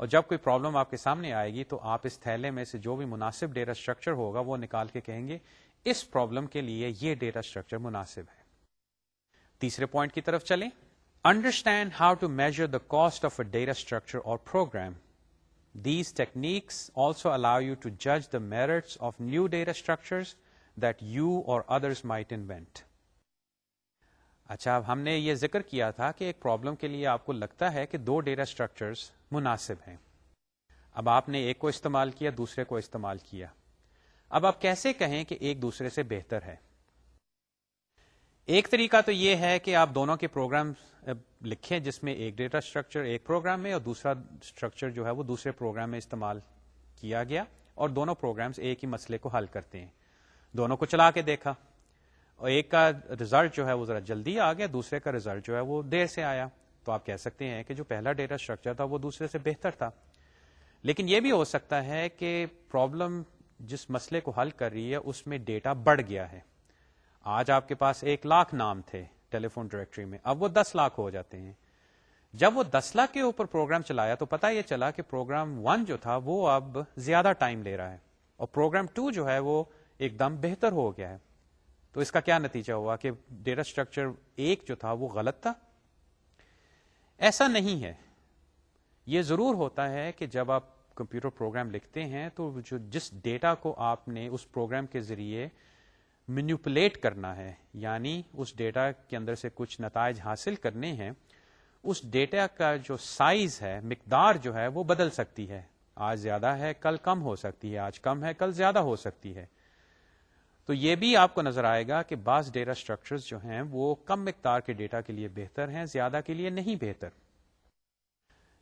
और जब कोई प्रॉब्लम आपके सामने आएगी तो आप इस थैले में से जो भी मुनासिब डेटा स्ट्रक्चर होगा वो निकाल के कहेंगे इस प्रॉब्लम के लिए ये डेटा स्ट्रक्चर मुनासिब है तीसरे पॉइंट की तरफ चलें understand how to measure the cost of a data structure or program. These techniques also allow you to judge the merits of new data structures that you or others might invent. अच्छा अब हमने ये जिक्र किया था कि एक problem के लिए आपको लगता है कि दो डेटा स्ट्रक्चर्स मुनासिब हैं अब आपने एक को इस्तेमाल किया दूसरे को इस्तेमाल किया अब आप कैसे कहें कि एक दूसरे से बेहतर है एक तरीका तो यह है कि आप दोनों के प्रोग्राम लिखें जिसमें एक डेटा स्ट्रक्चर एक प्रोग्राम में और दूसरा स्ट्रक्चर जो है वो दूसरे प्रोग्राम में इस्तेमाल किया गया और दोनों प्रोग्राम्स एक ही मसले को हल करते हैं दोनों को चला के देखा और एक का रिजल्ट जो है वो जरा जल्दी आ गया दूसरे का रिजल्ट जो है वो देर से आया तो आप कह सकते हैं कि जो पहला डेटा स्ट्रक्चर था वो दूसरे से बेहतर था लेकिन यह भी हो सकता है कि प्रॉब्लम जिस मसले को हल कर रही है उसमें डेटा बढ़ गया है आज आपके पास एक लाख नाम थे टेलीफोन डायरेक्टरी में अब वो दस लाख हो जाते हैं जब वो दस लाख के ऊपर प्रोग्राम चलाया तो पता यह चला कि प्रोग्राम वन जो था वो अब ज्यादा टाइम ले रहा है और प्रोग्राम टू जो है वो एकदम बेहतर हो गया है तो इसका क्या नतीजा हुआ कि डेटा स्ट्रक्चर एक जो था वो गलत था ऐसा नहीं है ये जरूर होता है कि जब आप कंप्यूटर प्रोग्राम लिखते हैं तो जो जिस डेटा को आपने उस प्रोग्राम के जरिए मैन्यूपुलेट करना है यानी उस डेटा के अंदर से कुछ नतज हासिल करने हैं उस डेटा का जो साइज है मकदार जो है वो बदल सकती है आज ज्यादा है कल कम हो सकती है आज कम है कल ज्यादा हो सकती है तो ये भी आपको नजर आएगा कि बास डेटा स्ट्रक्चर्स जो हैं वो कम मकदार के डेटा के लिए बेहतर हैं ज्यादा के लिए नहीं बेहतर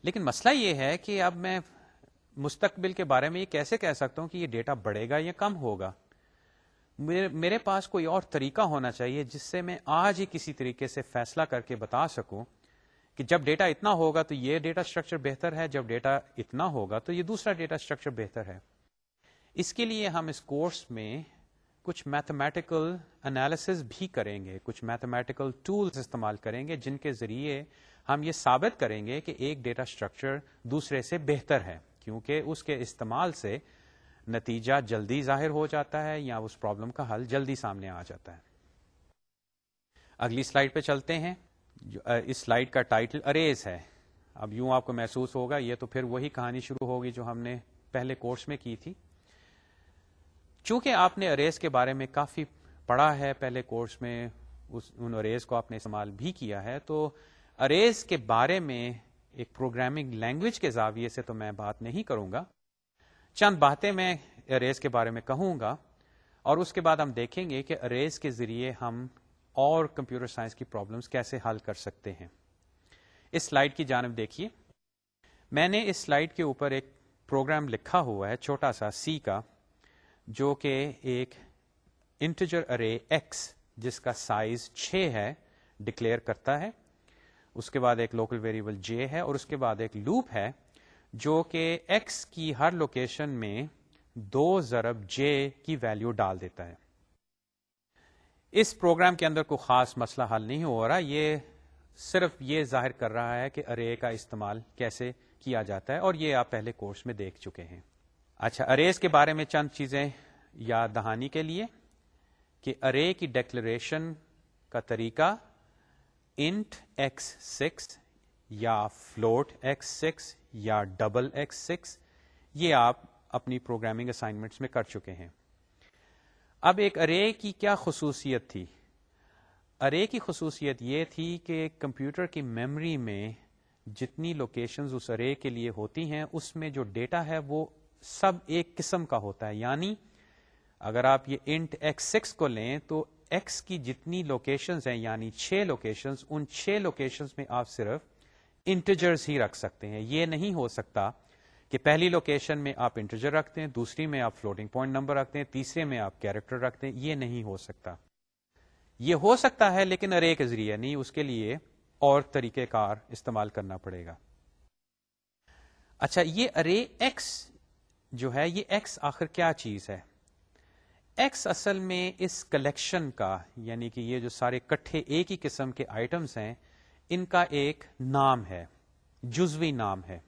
लेकिन मसला ये है कि अब मैं मुस्तकबिल के बारे में ये कैसे कह सकता हूं कि ये डेटा बढ़ेगा या कम होगा मेरे मेरे पास कोई और तरीका होना चाहिए जिससे मैं आज ही किसी तरीके से फैसला करके बता सकूं कि जब डेटा इतना होगा तो ये डेटा स्ट्रक्चर बेहतर है जब डेटा इतना होगा तो ये दूसरा डेटा स्ट्रक्चर बेहतर है इसके लिए हम इस कोर्स में कुछ मैथमेटिकल एनालिसिस भी करेंगे कुछ मैथमेटिकल टूल्स इस्तेमाल करेंगे जिनके जरिए हम ये साबित करेंगे कि एक डेटा स्ट्रक्चर दूसरे से बेहतर है क्योंकि उसके इस्तेमाल से नतीजा जल्दी जाहिर हो जाता है या उस प्रॉब्लम का हल जल्दी सामने आ जाता है अगली स्लाइड पे चलते हैं इस स्लाइड का टाइटल अरेज है अब यूं आपको महसूस होगा ये तो फिर वही कहानी शुरू होगी जो हमने पहले कोर्स में की थी चूंकि आपने अरेज के बारे में काफी पढ़ा है पहले कोर्स में उस उन अरेज को आपने इस्तेमाल भी किया है तो अरेज के बारे में एक प्रोग्रामिंग लैंग्वेज के जाविये से तो मैं बात नहीं करूंगा चंद बातें मैं अरेज के बारे में कहूंगा और उसके बाद हम देखेंगे कि अरेज के जरिए हम और कंप्यूटर साइंस की प्रॉब्लम्स कैसे हल कर सकते हैं इस स्लाइड की जानब देखिए मैंने इस स्लाइड के ऊपर एक प्रोग्राम लिखा हुआ है छोटा सा सी का जो कि एक इंटीजर अरे x जिसका साइज 6 है डिक्लेयर करता है उसके बाद एक लोकल वेरिएबल j है और उसके बाद एक लूप है जो कि x की हर लोकेशन में दो जरब j की वैल्यू डाल देता है इस प्रोग्राम के अंदर कोई खास मसला हल नहीं हो रहा ये सिर्फ ये जाहिर कर रहा है कि अरे का इस्तेमाल कैसे किया जाता है और ये आप पहले कोर्स में देख चुके हैं अच्छा अरेज के बारे में चंद चीजें याद दहानी के लिए कि अरे की डेक्लरेशन का तरीका इंट एक्स सिक्स या फ्लोट एक्स सिक्स या डबल एक्स सिक्स ये आप अपनी प्रोग्रामिंग असाइनमेंट्स में कर चुके हैं अब एक अरे की क्या खसूसियत थी अरे की खसूसियत ये थी कि कंप्यूटर की मेमोरी में जितनी लोकेशंस उस अरे के लिए होती हैं उसमें जो डेटा है वो सब एक किस्म का होता है यानी अगर आप ये इंट एक्स सिक्स को लें तो एक्स की जितनी लोकेशंस हैं यानी छह लोकेशंस उन छह लोकेशंस में आप सिर्फ इंटजर्स ही रख सकते हैं ये नहीं हो सकता कि पहली लोकेशन में आप इंटरजर रखते हैं दूसरी में आप फ्लोटिंग पॉइंट नंबर रखते हैं तीसरे में आप कैरेक्टर रखते हैं ये नहीं हो सकता ये हो सकता है लेकिन अरे के जरिए नहीं उसके लिए और तरीकेकार इस्तेमाल करना पड़ेगा अच्छा ये अरे एक्स जो है ये एक्स आखिर क्या चीज है एक्स असल में इस कलेक्शन का यानी कि ये जो सारे इकट्ठे एक ही किस्म के आइटम्स हैं इनका एक नाम है जुजवी नाम है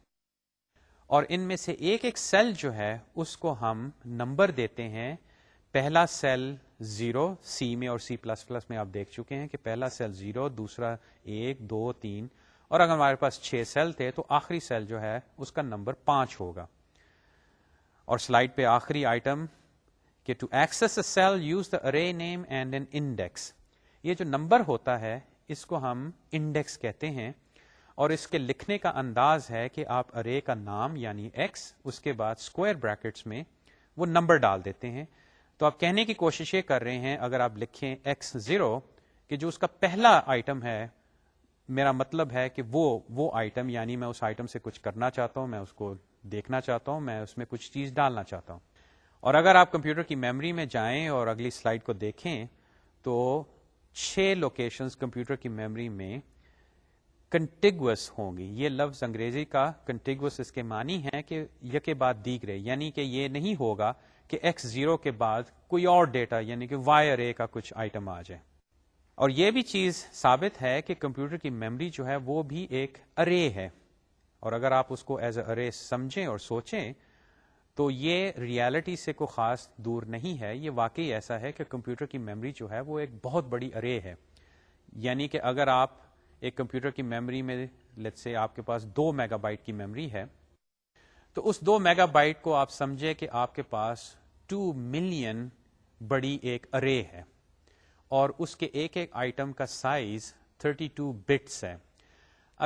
और इनमें से एक एक सेल जो है उसको हम नंबर देते हैं पहला सेल जीरो सी में और सी प्लस प्लस में आप देख चुके हैं कि पहला सेल जीरो दूसरा एक दो तीन और अगर हमारे पास छह सेल थे तो आखिरी सेल जो है उसका नंबर पांच होगा और स्लाइड पे आखिरी आइटम कि to access a cell use the array name and an index ये जो नंबर होता है इसको हम इंडेक्स कहते हैं और इसके लिखने का अंदाज है कि आप अरे का नाम यानी एक्स उसके बाद स्क्वायर ब्रैकेट्स में वो नंबर डाल देते हैं तो आप कहने की कोशिश ये कर रहे हैं अगर आप लिखें एक्स जीरो कि जो उसका पहला आइटम है मेरा मतलब है कि वो वो आइटम यानी मैं उस आइटम से कुछ करना चाहता हूं मैं उसको देखना चाहता हूं मैं उसमें कुछ चीज डालना चाहता हूं और अगर आप कंप्यूटर की मेमोरी में जाएं और अगली स्लाइड को देखें तो छह लोकेशंस कंप्यूटर की मेमोरी में कंटिगुअस होंगी ये लफ्ज अंग्रेजी का कंटिगुअस इसके मानी है कि य के बाद दीख रहे यानी कि ये नहीं होगा कि एक्स जीरो के बाद कोई और डेटा यानी कि वाई अरे का कुछ आइटम आ जाए और यह भी चीज साबित है कि कंप्यूटर की मेमोरी जो है वो भी एक अरे है और अगर आप उसको एज अरे समझें और सोचें तो ये रियलिटी से को खास दूर नहीं है ये वाकई ऐसा है कि कंप्यूटर की मेमोरी जो है वो एक बहुत बड़ी अरे है यानी कि अगर आप एक कंप्यूटर की मेमोरी में लेट्स से आपके पास दो मेगाबाइट की मेमोरी है तो उस दो मेगाबाइट को आप समझे कि आपके पास टू मिलियन बड़ी एक अरे है और उसके एक एक आइटम का साइज 32 बिट्स है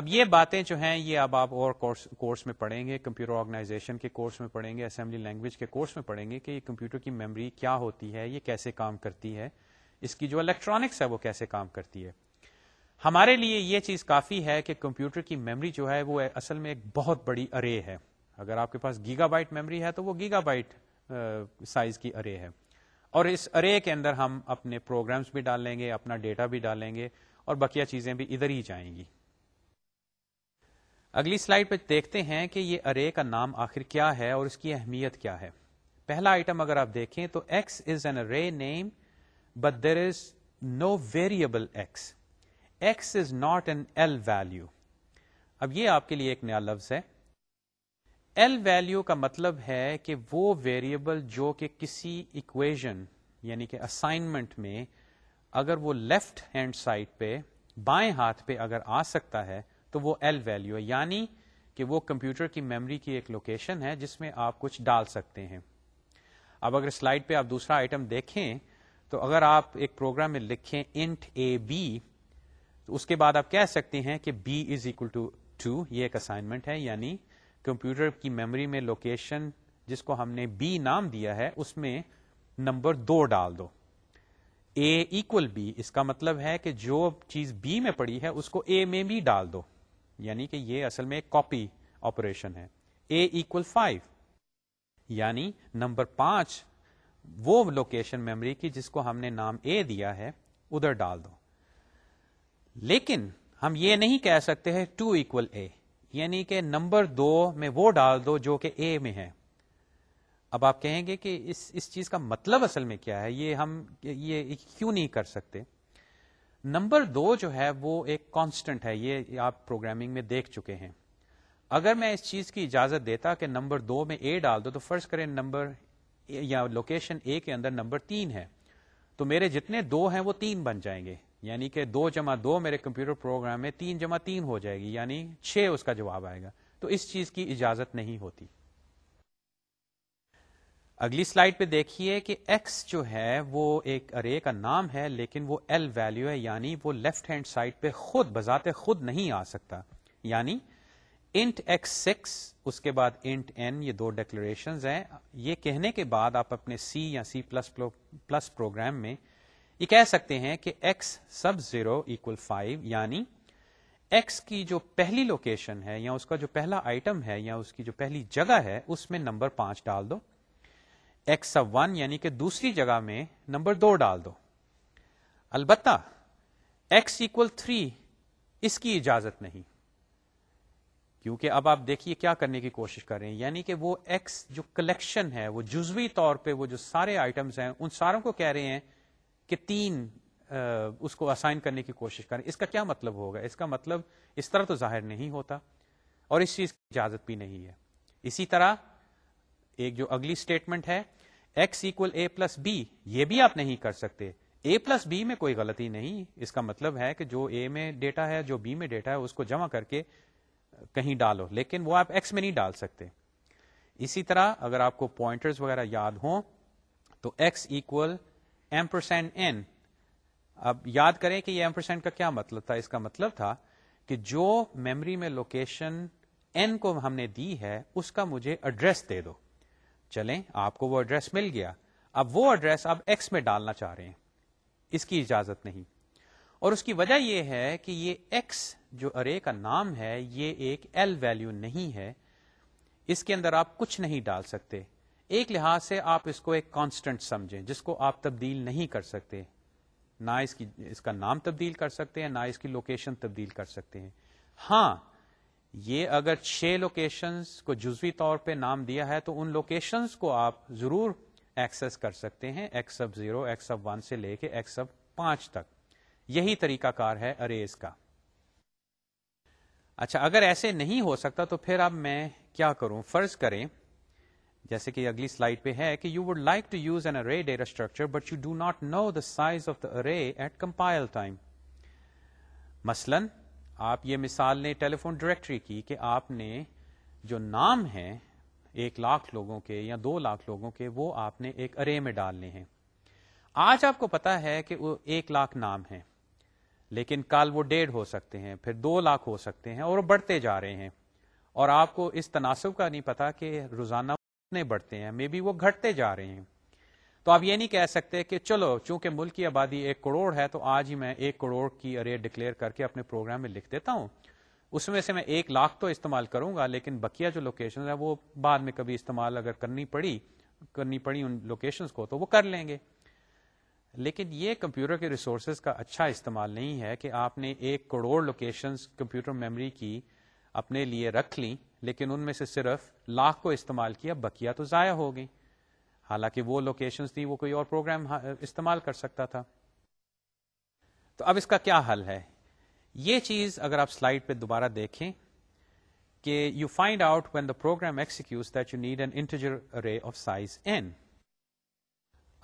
अब ये बातें जो हैं ये अब आप और कोर्स कोर्स में पढ़ेंगे कंप्यूटर ऑर्गेनाइजेशन के कोर्स में पढ़ेंगे असेंबली लैंग्वेज के कोर्स में पढ़ेंगे कि ये कंप्यूटर की मेमोरी क्या होती है ये कैसे काम करती है इसकी जो इलेक्ट्रॉनिक्स है वो कैसे काम करती है हमारे लिए ये चीज काफी है कि कंप्यूटर की मेमोरी जो है वो असल में एक बहुत बड़ी अरे है अगर आपके पास गीगाबाइट मेमोरी है तो वो गीगाबाइट साइज की अरे है और इस अरे के अंदर हम अपने प्रोग्राम्स भी डाल लेंगे अपना डेटा भी डालेंगे और बकिया चीजें भी इधर ही जाएंगी अगली स्लाइड पर देखते हैं कि ये अरे का नाम आखिर क्या है और इसकी अहमियत क्या है पहला आइटम अगर आप देखें तो x is an array name but there is no variable x x is not an l value अब ये आपके लिए एक नया लफ्ज है एल वैल्यू का मतलब है कि वो वेरिएबल जो कि किसी इक्वेशन यानी कि असाइनमेंट में अगर वो लेफ्ट हैंड साइड पे बाएं हाथ पे अगर आ सकता है तो वो एल वैल्यू है यानी कि वो कंप्यूटर की मेमोरी की एक लोकेशन है जिसमें आप कुछ डाल सकते हैं अब अगर स्लाइड पे आप दूसरा आइटम देखें तो अगर आप एक प्रोग्राम में लिखें इंट ए बी तो उसके बाद आप कह सकते हैं कि b is equal to two ये एक असाइनमेंट है यानी कंप्यूटर की मेमोरी में लोकेशन जिसको हमने बी नाम दिया है उसमें नंबर दो डाल दो ए इक्वल बी इसका मतलब है कि जो चीज बी में पड़ी है उसको ए में भी डाल दो यानी कि ये असल में एक कॉपी ऑपरेशन है ए इक्वल फाइव यानी नंबर पांच वो लोकेशन मेमोरी की जिसको हमने नाम ए दिया है उधर डाल दो लेकिन हम ये नहीं कह सकते हैं टू इक्वल ए यानी कि नंबर दो में वो डाल दो जो कि ए में है अब आप कहेंगे कि इस इस चीज का मतलब असल में क्या है ये हम ये क्यों नहीं कर सकते नंबर दो जो है वो एक कांस्टेंट है ये आप प्रोग्रामिंग में देख चुके हैं अगर मैं इस चीज की इजाजत देता कि नंबर दो में ए डाल दो तो फर्ज करें नंबर या लोकेशन ए के अंदर नंबर तीन है तो मेरे जितने दो हैं वो तीन बन जाएंगे यानी कि दो जमा दो मेरे कंप्यूटर प्रोग्राम में तीन जमा तीन हो जाएगी यानी छह उसका जवाब आएगा तो इस चीज की इजाजत नहीं होती अगली स्लाइड पे देखिए कि x जो है वो एक अरे का नाम है लेकिन वो l वैल्यू है यानी वो लेफ्ट हैंड साइड पे खुद बजाते खुद नहीं आ सकता यानी इंट एक्स सिक्स उसके बाद इंट एन ये दो डेक्लेशन हैं ये कहने के बाद आप अपने सी या सी प्लस प्लस प्रोग्राम में ये कह सकते हैं कि x sub zero equal five यानी एक्स की जो पहली लोकेशन है या उसका जो पहला आइटम है या उसकी जो पहली जगह है उसमें नंबर पांच डाल दो एक्स सब वन यानी कि दूसरी जगह में नंबर दो डाल दो अलबत्ता एक्स इक्वल थ्री इसकी इजाजत नहीं क्योंकि अब आप देखिए क्या करने की कोशिश कर रहे हैं यानी कि वो एक्स जो कलेक्शन है वो जुजवी तौर पे वो जो सारे आइटम्स हैं उन सारों को कह रहे हैं कि तीन आ, उसको असाइन करने की कोशिश करें इसका क्या मतलब होगा इसका मतलब इस तरह तो जाहिर नहीं होता और इस चीज की इजाजत भी नहीं है इसी तरह एक जो अगली स्टेटमेंट है x equal a plus b ये भी आप नहीं कर सकते ए प्लस बी में कोई गलती नहीं इसका मतलब है कि जो ए में डेटा है जो बी में डेटा है उसको जमा करके कहीं डालो लेकिन वो आप एक्स में नहीं डाल सकते इसी तरह अगर आपको पॉइंटर्स वगैरह याद हों तो x equal m percent n अब याद करें कि ये एम परसेंट का क्या मतलब था इसका मतलब था कि जो मेमोरी में लोकेशन एन को हमने दी है उसका मुझे एड्रेस दे दो चलें आपको वो एड्रेस मिल गया अब वो एड्रेस आप एक्स में डालना चाह रहे हैं इसकी इजाजत नहीं और उसकी वजह यह है कि ये एक्स जो अरे का नाम है ये एक एल वैल्यू नहीं है इसके अंदर आप कुछ नहीं डाल सकते एक लिहाज से आप इसको एक कांस्टेंट समझें जिसको आप तब्दील नहीं कर सकते ना इसकी इसका नाम तब्दील कर सकते हैं ना इसकी लोकेशन तब्दील कर सकते हैं हाँ ये अगर छह लोकेशंस को जुजवी तौर पे नाम दिया है तो उन लोकेशंस को आप जरूर एक्सेस कर सकते हैं एक्स सब जीरो एक्स सब वन से लेके एक्स सब पांच तक यही तरीकाकार है अरेज का अच्छा अगर ऐसे नहीं हो सकता तो फिर अब मैं क्या करूं फर्ज करें जैसे कि अगली स्लाइड पे है कि you would like to use an array data structure but you do not know the size of the array at compile time मसलन आप ये मिसाल लें टेलीफोन डायरेक्टरी की कि आपने जो नाम है एक लाख लोगों के या दो लाख लोगों के वो आपने एक अरे में डालने हैं आज आपको पता है कि वो एक लाख नाम हैं लेकिन कल वो डेढ़ हो सकते हैं फिर दो लाख हो सकते हैं और वो बढ़ते जा रहे हैं और आपको इस तनासब का नहीं पता कि रोजाना कितने बढ़ते हैं मे बी वो घटते जा रहे हैं तो आप ये नहीं कह सकते कि चलो चूंकि मुल्क की आबादी एक करोड़ है तो आज ही मैं एक करोड़ की रेट डिक्लेयर करके अपने प्रोग्राम में लिख देता हूं उसमें से मैं एक लाख तो इस्तेमाल करूंगा लेकिन बकिया जो लोकेशन है वो बाद में कभी इस्तेमाल अगर करनी पड़ी करनी पड़ी उन लोकेशन को तो वो कर लेंगे लेकिन ये कंप्यूटर के रिसोर्सेज का अच्छा इस्तेमाल नहीं है कि आपने एक करोड़ लोकेशन कंप्यूटर मेमोरी की अपने लिए रख ली लेकिन उनमें से सिर्फ लाख को इस्तेमाल किया बकिया तो ज़ाया हो गई हालांकि वो लोकेशन थी वो कोई और प्रोग्राम हाँ, इस्तेमाल कर सकता था तो अब इसका क्या हल है ये चीज अगर आप स्लाइड पे दोबारा देखें कि you find out when the program execute that you need an integer array of size n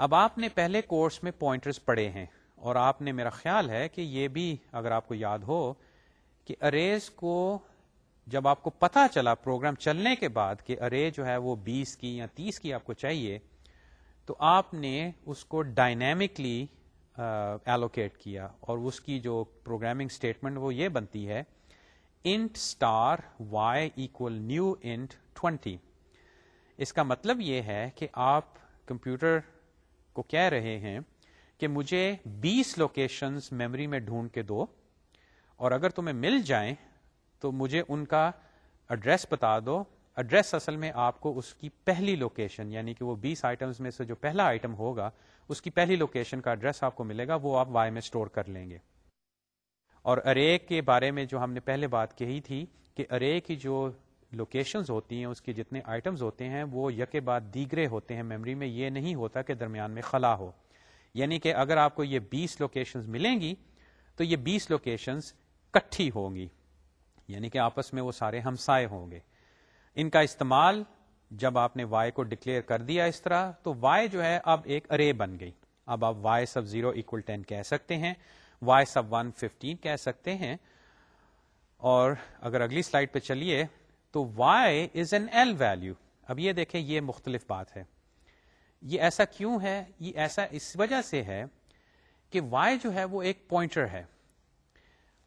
अब आपने पहले कोर्स में पॉइंटर्स पढ़े हैं और आपने मेरा ख्याल है कि ये भी अगर आपको याद हो कि अरेज को जब आपको पता चला प्रोग्राम चलने के बाद कि अरे जो है वो 20 की या 30 की आपको चाहिए तो आपने उसको डायनेमिकली एलोकेट किया और उसकी जो प्रोग्रामिंग स्टेटमेंट वो ये बनती है int star y equal new int 20 इसका मतलब ये है कि आप कंप्यूटर को कह रहे हैं कि मुझे 20 लोकेशंस मेमोरी में ढूंढ के दो और अगर तुम्हें मिल जाए तो मुझे उनका एड्रेस बता दो एड्रेस असल में आपको उसकी पहली लोकेशन यानी कि वो 20 आइटम्स में से जो पहला आइटम होगा उसकी पहली लोकेशन का एड्रेस आपको मिलेगा वो आप वाई में स्टोर कर लेंगे और अरे के बारे में जो हमने पहले बात कही थी कि अरे की जो लोकेशंस होती हैं उसके जितने आइटम्स होते हैं वो यके बाद दीगरे होते हैं मेमोरी में ये नहीं होता कि दरमियान में खला हो यानी कि अगर आपको ये 20 लोकेशंस मिलेंगी तो ये 20 लोकेशंस कट्ठी होंगी यानी कि आपस में वो सारे हमसाए होंगे इनका इस्तेमाल जब आपने y को डिक्लेयर कर दिया इस तरह तो y जो है अब एक अरे बन गई अब आप y सब जीरो इक्वल टेन कह सकते हैं y सब वन फिफ्टीन कह सकते हैं और अगर अगली स्लाइड पे चलिए तो y is an l value अब ये देखें ये मुख्तलिफ बात है ये ऐसा क्यों है ये ऐसा इस वजह से है कि y जो है वो एक पॉइंटर है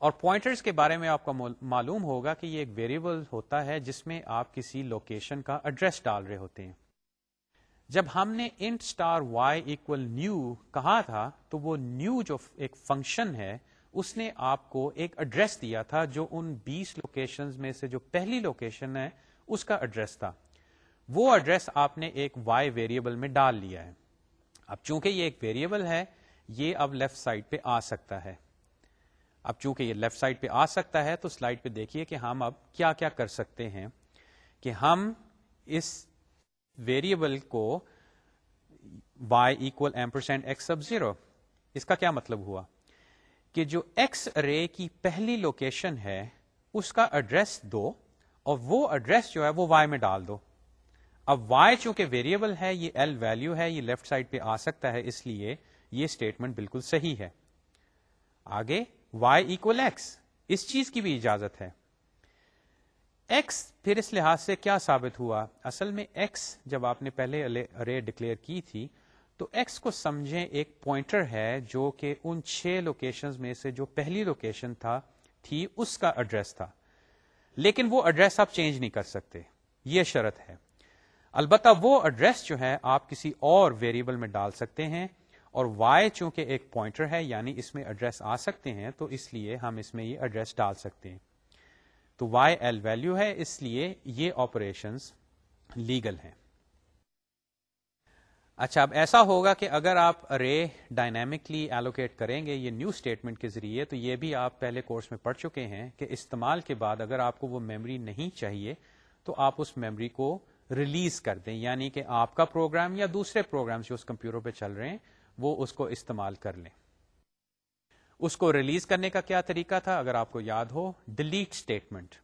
और पॉइंटर्स के बारे में आपको मालूम होगा कि ये एक वेरिएबल होता है जिसमें आप किसी लोकेशन का एड्रेस डाल रहे होते हैं जब हमने int star y equal new कहा था तो वो न्यू जो एक फंक्शन है उसने आपको एक एड्रेस दिया था जो उन 20 लोकेशंस में से जो पहली लोकेशन है उसका एड्रेस था वो एड्रेस आपने एक वाई वेरिएबल में डाल लिया है अब चूंकि ये एक वेरिएबल है ये अब लेफ्ट साइड पे आ सकता है अब चूंकि ये लेफ्ट साइड पे आ सकता है तो स्लाइड पे देखिए कि हम अब क्या क्या कर सकते हैं कि हम इस वेरिएबल को y equal m percent x sub zero इसका क्या मतलब हुआ कि जो x रे की पहली लोकेशन है उसका एड्रेस दो और वो एड्रेस जो है वो y में डाल दो अब y चूंकि वेरिएबल है ये l वैल्यू है ये लेफ्ट साइड पे आ सकता है इसलिए ये स्टेटमेंट बिल्कुल सही है आगे y इक्वल एक्स इस चीज की भी इजाजत है x फिर इस लिहाज से क्या साबित हुआ असल में x जब आपने पहले अरे डिक्लेयर की थी तो x को समझें एक पॉइंटर है जो कि उन छह लोकेशंस में से जो पहली लोकेशन था थी उसका एड्रेस था लेकिन वो एड्रेस आप चेंज नहीं कर सकते ये शर्त है अलबत्ता वो एड्रेस जो है आप किसी और वेरिएबल में डाल सकते हैं और y चूंकि एक पॉइंटर है यानी इसमें एड्रेस आ सकते हैं तो इसलिए हम इसमें ये एड्रेस डाल सकते हैं तो y l वैल्यू है इसलिए ये ऑपरेशंस लीगल हैं अच्छा अब ऐसा होगा कि अगर आप रे डायनेमिकली एलोकेट करेंगे ये न्यू स्टेटमेंट के जरिए तो ये भी आप पहले कोर्स में पढ़ चुके हैं कि इस्तेमाल के बाद अगर आपको वो मेमोरी नहीं चाहिए तो आप उस मेमोरी को रिलीज कर दें यानी कि आपका प्रोग्राम या दूसरे प्रोग्राम्स जो उस कंप्यूटर पे चल रहे हैं वो उसको इस्तेमाल कर लें उसको रिलीज करने का क्या तरीका था अगर आपको याद हो डिलीट स्टेटमेंट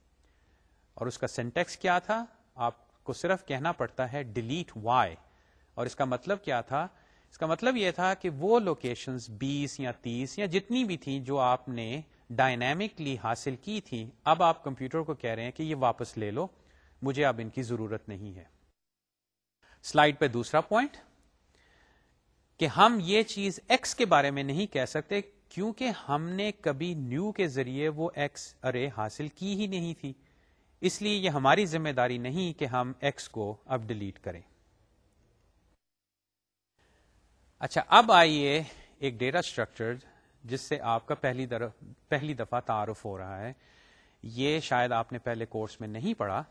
और उसका सिंटेक्स क्या था आपको सिर्फ कहना पड़ता है डिलीट वाई और इसका मतलब क्या था इसका मतलब यह था कि वो लोकेशंस 20 या 30 या जितनी भी थी जो आपने डायनेमिकली हासिल की थी अब आप कंप्यूटर को कह रहे हैं कि ये वापस ले लो मुझे अब इनकी जरूरत नहीं है स्लाइड पे दूसरा पॉइंट कि हम ये चीज x के बारे में नहीं कह सकते क्योंकि हमने कभी न्यू के जरिए वो x अरे हासिल की ही नहीं थी इसलिए ये हमारी जिम्मेदारी नहीं कि हम x को अब डिलीट करें अच्छा अब आइए एक डेटा स्ट्रक्चर जिससे आपका पहली दर, पहली दफा तारफ हो रहा है ये शायद आपने पहले कोर्स में नहीं पढ़ा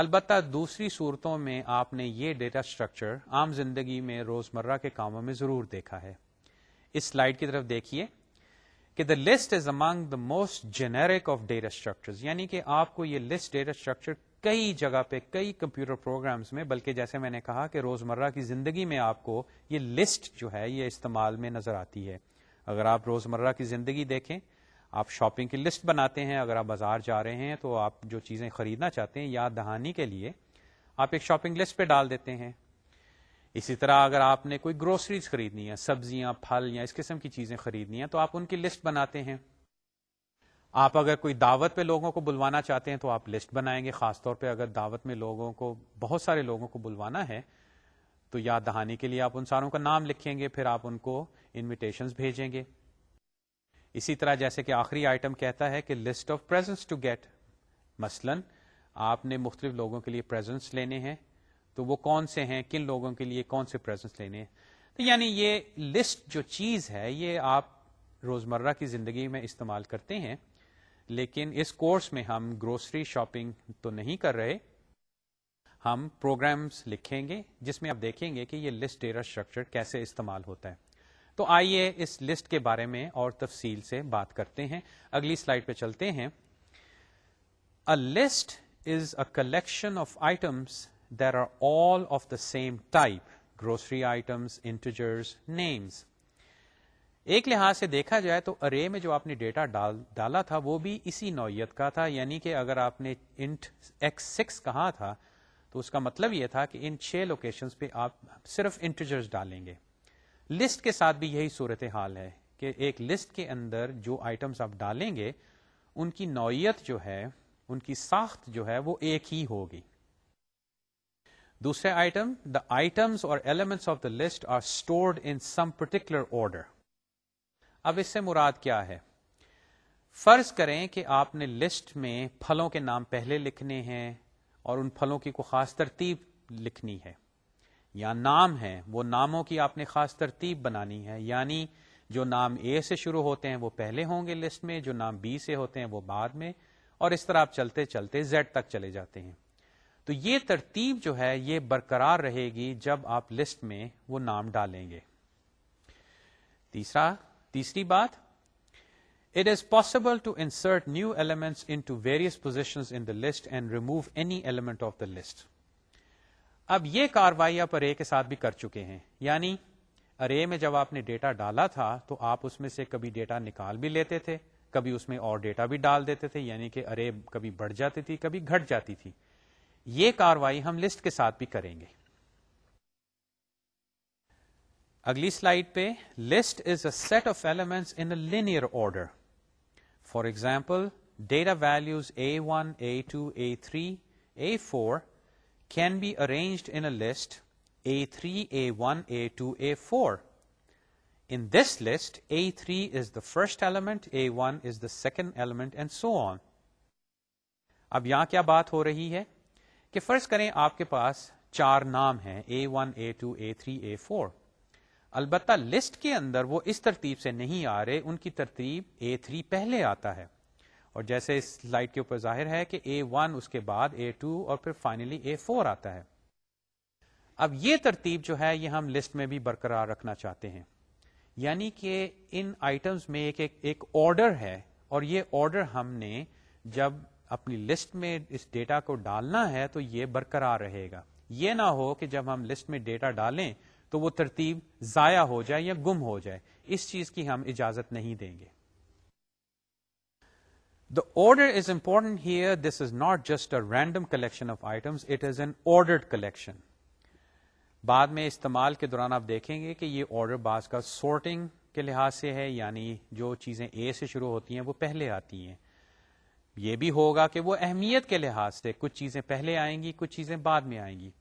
अलबत् दूसरी सूरतों में आपने ये डेटा स्ट्रक्चर आम जिंदगी में रोजमर्रा के कामों में जरूर देखा है इस स्लाइड की तरफ देखिए कि the list is among the most generic of data structures यानी कि आपको ये लिस्ट डेटा स्ट्रक्चर कई जगह पे कई कंप्यूटर प्रोग्राम्स में बल्कि जैसे मैंने कहा कि रोजमर्रा की जिंदगी में आपको ये लिस्ट जो है ये इस्तेमाल में नजर आती है अगर आप रोजमर्रा की जिंदगी देखें आप शॉपिंग की लिस्ट बनाते हैं अगर आप बाजार जा रहे हैं तो आप जो चीज़ें खरीदना चाहते हैं याद दहानी के लिए आप एक शॉपिंग लिस्ट पे डाल देते हैं इसी तरह अगर आपने कोई ग्रोसरीज खरीदनी है सब्जियां फल या इस किस्म की चीजें खरीदनी है तो आप उनकी लिस्ट बनाते हैं आप अगर कोई दावत पे लोगों को बुलवाना चाहते हैं तो आप लिस्ट बनाएंगे खासतौर पे अगर दावत में लोगों को बहुत सारे लोगों को बुलवाना है तो याद दहानी के लिए आप उन सारों का नाम लिखेंगे फिर आप उनको इन्विटेशंस भेजेंगे इसी तरह जैसे कि आखिरी आइटम कहता है कि list of presents to get मसलन आपने मुख्तलिफ लोगों के लिए प्रेजेंट्स लेने हैं तो वो कौन से हैं किन लोगों के लिए कौन से प्रेजेंट्स लेने हैं तो यानी ये लिस्ट जो चीज है ये आप रोजमर्रा की जिंदगी में इस्तेमाल करते हैं लेकिन इस कोर्स में हम ग्रोसरी शॉपिंग तो नहीं कर रहे हम प्रोग्राम्स लिखेंगे जिसमें आप देखेंगे कि ये लिस्ट डेटा स्ट्रक्चर कैसे इस्तेमाल होता है तो आइए इस लिस्ट के बारे में और तफसील से बात करते हैं अगली स्लाइड पे चलते हैं a list is a collection of items that are all of the same type grocery items integers names एक लिहाज से देखा जाए तो अरे में जो आपने डेटा डाल डाला था वो भी इसी नौयत का था यानी कि अगर आपने इंट एक्स सिक्स कहा था तो उसका मतलब ये था कि इन छह लोकेशंस पे आप सिर्फ इंटीजर्स डालेंगे लिस्ट के साथ भी यही सूरत हाल है कि एक लिस्ट के अंदर जो आइटम्स आप डालेंगे उनकी नौीयत जो है उनकी साख्त जो है वो एक ही होगी दूसरे item the items or elements of the list are stored in some particular order अब इससे मुराद क्या है फर्ज करें कि आपने लिस्ट में फलों के नाम पहले लिखने हैं और उन फलों की को खास तरतीब लिखनी है या नाम है वो नामों की आपने खास तरतीब बनानी है यानी जो नाम ए से शुरू होते हैं वो पहले होंगे लिस्ट में जो नाम बी से होते हैं वो बाद में और इस तरह आप चलते चलते जेड तक चले जाते हैं तो ये तरतीब जो है ये बरकरार रहेगी जब आप लिस्ट में वो नाम डालेंगे तीसरा तीसरी बात It is possible to insert new elements into various positions in the list and remove any element of the list. अब ये कार्रवाई आप अरे के साथ भी कर चुके हैं यानी अरे में जब आपने डेटा डाला था तो आप उसमें से कभी डेटा निकाल भी लेते थे कभी उसमें और डेटा भी डाल देते थे यानी कि अरे कभी बढ़ जाती थी कभी घट जाती थी ये कार्रवाई हम लिस्ट के साथ भी करेंगे अगली स्लाइड पे list is a set of elements in a linear order for example data values a one a two a three a four can be arranged in a list A3, A1, A2, A4. In this list, A3 is the first element, A1 is the second element, and so on. अब यहां क्या बात हो रही है कि फर्ज करें आपके पास चार नाम हैं A1, A2, A3, A4। अलबत्ता लिस्ट के अंदर वो इस तरतीब से नहीं आ रहे उनकी तरतीब A3 पहले आता है और जैसे इस स्लाइड के ऊपर जाहिर है कि ए वन उसके बाद ए टू और फिर फाइनली ए फोर आता है अब ये तरतीब जो है ये हम लिस्ट में भी बरकरार रखना चाहते हैं यानी कि इन आइटम्स में एक एक, एक ऑर्डर है और ये ऑर्डर हमने जब अपनी लिस्ट में इस डेटा को डालना है तो ये बरकरार रहेगा ये ना हो कि जब हम लिस्ट में डेटा डालें तो वो तरतीब जाया हो जाए या गुम हो जाए इस चीज की हम इजाजत नहीं देंगे The order is important here. This is not just a random collection of items. It is an ordered collection. बाद में इस्तेमाल के दौरान आप देखेंगे कि ये ऑर्डर बाज का सॉर्टिंग के लिहाज से है यानी जो चीज़ें ए से शुरू होती हैं वो पहले आती हैं ये भी होगा कि वो अहमियत के लिहाज से कुछ चीज़ें पहले आएंगी कुछ चीज़ें बाद में आएंगी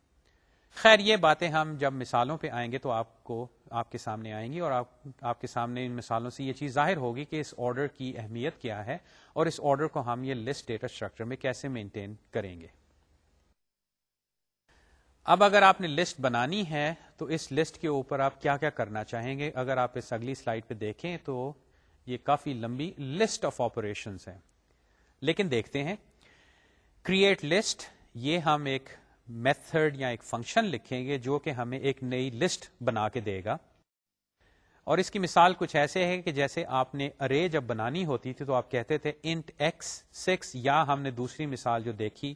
खैर ये बातें हम जब मिसालों पे आएंगे तो आपको आपके सामने आएंगी और आप आपके सामने इन मिसालों से ये चीज़ जाहिर होगी कि इस ऑर्डर की अहमियत क्या है और इस ऑर्डर को हम ये लिस्ट डेटा स्ट्रक्चर में कैसे मेंटेन करेंगे अब अगर आपने लिस्ट बनानी है तो इस लिस्ट के ऊपर आप क्या क्या करना चाहेंगे अगर आप इस अगली स्लाइड पे देखें तो ये काफी लंबी लिस्ट ऑफ ऑपरेशंस है लेकिन देखते हैं क्रिएट लिस्ट ये हम एक मेथड या एक फंक्शन लिखेंगे जो कि हमें एक नई लिस्ट बना के देगा और इसकी मिसाल कुछ ऐसे है कि जैसे आपने अरे जब बनानी होती थी तो आप कहते थे इंट एक्स सिक्स या हमने दूसरी मिसाल जो देखी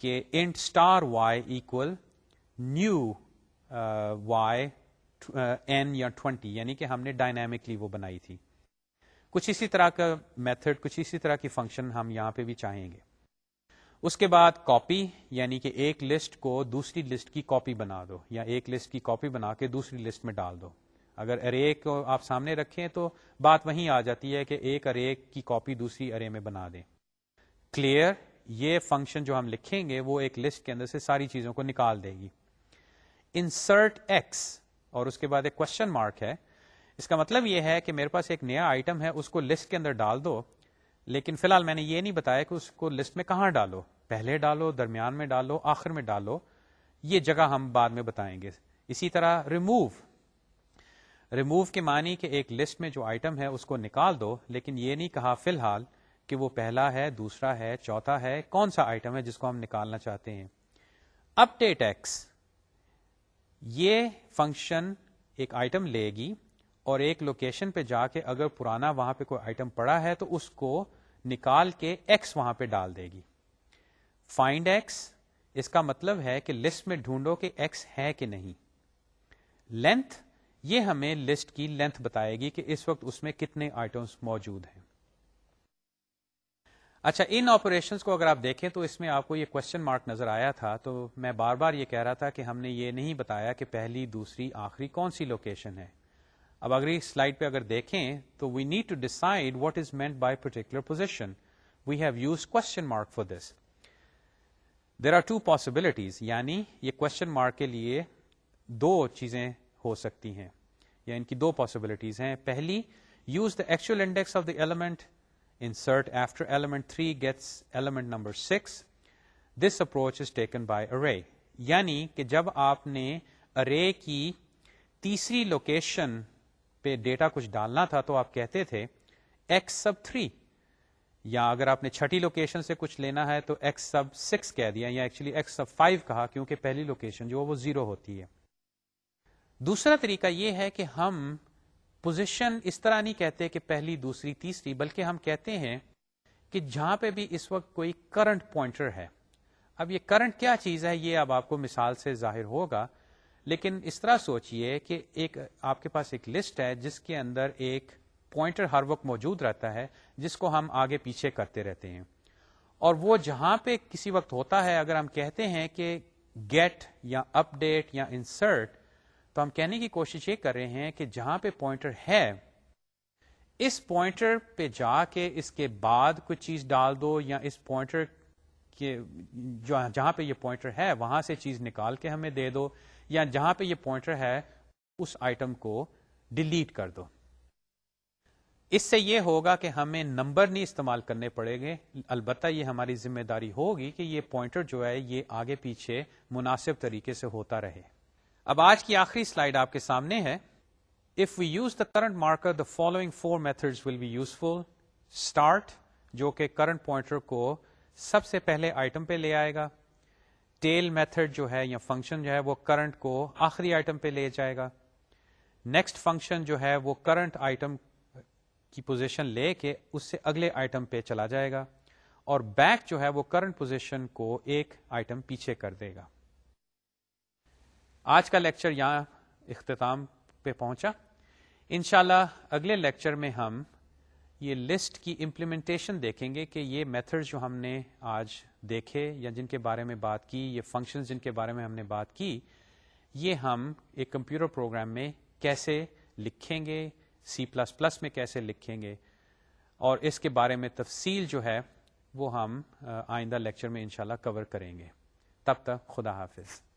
कि int star y equal new y n या ट्वेंटी यानी कि हमने डायनामिकली वो बनाई थी कुछ इसी तरह का मेथड कुछ इसी तरह की फंक्शन हम यहां पे भी चाहेंगे उसके बाद कॉपी यानी कि एक लिस्ट को दूसरी लिस्ट की कॉपी बना दो या एक लिस्ट की कॉपी बना के दूसरी लिस्ट में डाल दो अगर अरे को आप सामने रखें तो बात वहीं आ जाती है कि एक अरे की कॉपी दूसरी अरे में बना दें क्लियर ये फंक्शन जो हम लिखेंगे वो एक लिस्ट के अंदर से सारी चीजों को निकाल देगी इंसर्ट एक्स और उसके बाद एक क्वेश्चन मार्क है इसका मतलब यह है कि मेरे पास एक नया आइटम है उसको लिस्ट के अंदर डाल दो लेकिन फिलहाल मैंने ये नहीं बताया कि उसको लिस्ट में कहाँ डालो पहले डालो दरमियान में डालो आखिर में डालो ये जगह हम बाद में बताएंगे इसी तरह रिमूव रिमूव की मानी कि एक लिस्ट में जो आइटम है उसको निकाल दो लेकिन ये नहीं कहा फिलहाल कि वो पहला है दूसरा है चौथा है कौन सा आइटम है जिसको हम निकालना चाहते हैं अपडेट एक्स ये फंक्शन एक आइटम लेगी और एक लोकेशन पे जाके अगर पुराना वहां पे कोई आइटम पड़ा है तो उसको निकाल के एक्स वहां पे डाल देगी फाइंड एक्स इसका मतलब है कि लिस्ट में ढूंढो कि एक्स है कि नहीं लेंथ ये हमें लिस्ट की लेंथ बताएगी कि इस वक्त उसमें कितने आइटम्स मौजूद हैं अच्छा इन ऑपरेशंस को अगर आप देखें तो इसमें आपको ये क्वेश्चन मार्क नजर आया था तो मैं बार बार ये कह रहा था कि हमने ये नहीं बताया कि पहली दूसरी आखिरी कौन सी लोकेशन है अब अगली स्लाइड पे अगर देखें तो we need to decide what is meant by particular position we have use question mark for this there are two possibilities यानी ये क्वेश्चन मार्क के लिए दो चीजें हो सकती हैं या इनकी दो पॉसिबिलिटीज हैं पहली use the actual index of the element insert after element 3 gets element number 6 this approach is taken by array यानी कि जब आपने अरे की तीसरी लोकेशन पे डेटा कुछ डालना था तो आप कहते थे x सब थ्री या अगर आपने छठी लोकेशन से कुछ लेना है तो x सब सिक्स कह दिया या एक्चुअली x सब फाइव कहा क्योंकि पहली लोकेशन जो वो जीरो होती है दूसरा तरीका यह है कि हम पोजीशन इस तरह नहीं कहते कि पहली दूसरी तीसरी बल्कि हम कहते हैं कि जहां पे भी इस वक्त कोई करंट पॉइंटर है अब ये करंट क्या चीज है ये अब आपको मिसाल से जाहिर होगा लेकिन इस तरह सोचिए कि एक आपके पास एक लिस्ट है जिसके अंदर एक पॉइंटर हर वक्त मौजूद रहता है जिसको हम आगे पीछे करते रहते हैं और वो जहां पे किसी वक्त होता है अगर हम कहते हैं कि गेट या अपडेट या इंसर्ट तो हम कहने की कोशिश ये कर रहे हैं कि जहां पे पॉइंटर है इस पॉइंटर पे जाके इसके बाद कुछ चीज डाल दो या इस पॉइंटर के जहां पे ये पॉइंटर है वहां से चीज निकाल के हमें दे दो या जहां पे ये पॉइंटर है उस आइटम को डिलीट कर दो इससे ये होगा कि हमें नंबर नहीं इस्तेमाल करने पड़ेंगे अलबत्ता ये हमारी जिम्मेदारी होगी कि ये पॉइंटर जो है ये आगे पीछे मुनासिब तरीके से होता रहे अब आज की आखिरी स्लाइड आपके सामने है if we use the current marker the following four methods will be useful start जो कि करंट पॉइंटर को सबसे पहले आइटम पे ले आएगा टेल मेथड जो है या फंक्शन जो है वो करंट को आखिरी आइटम पे ले जाएगा नेक्स्ट फंक्शन जो है वो करंट आइटम की पोजीशन लेके उससे अगले आइटम पे चला जाएगा और बैक जो है वो करंट पोजीशन को एक आइटम पीछे कर देगा आज का लेक्चर यहाँ अख्ताम पे पहुंचा इनशाला अगले लेक्चर में हम ये लिस्ट की इम्प्लीमेंटेशन देखेंगे कि ये मेथड्स जो हमने आज देखे या जिनके बारे में बात की ये फंक्शंस जिनके बारे में हमने बात की ये हम एक कंप्यूटर प्रोग्राम में कैसे लिखेंगे सी प्लस प्लस में कैसे लिखेंगे और इसके बारे में तफसील जो है वो हम आइंदा लेक्चर में इंशाल्लाह कवर करेंगे तब तक खुदा हाफिज़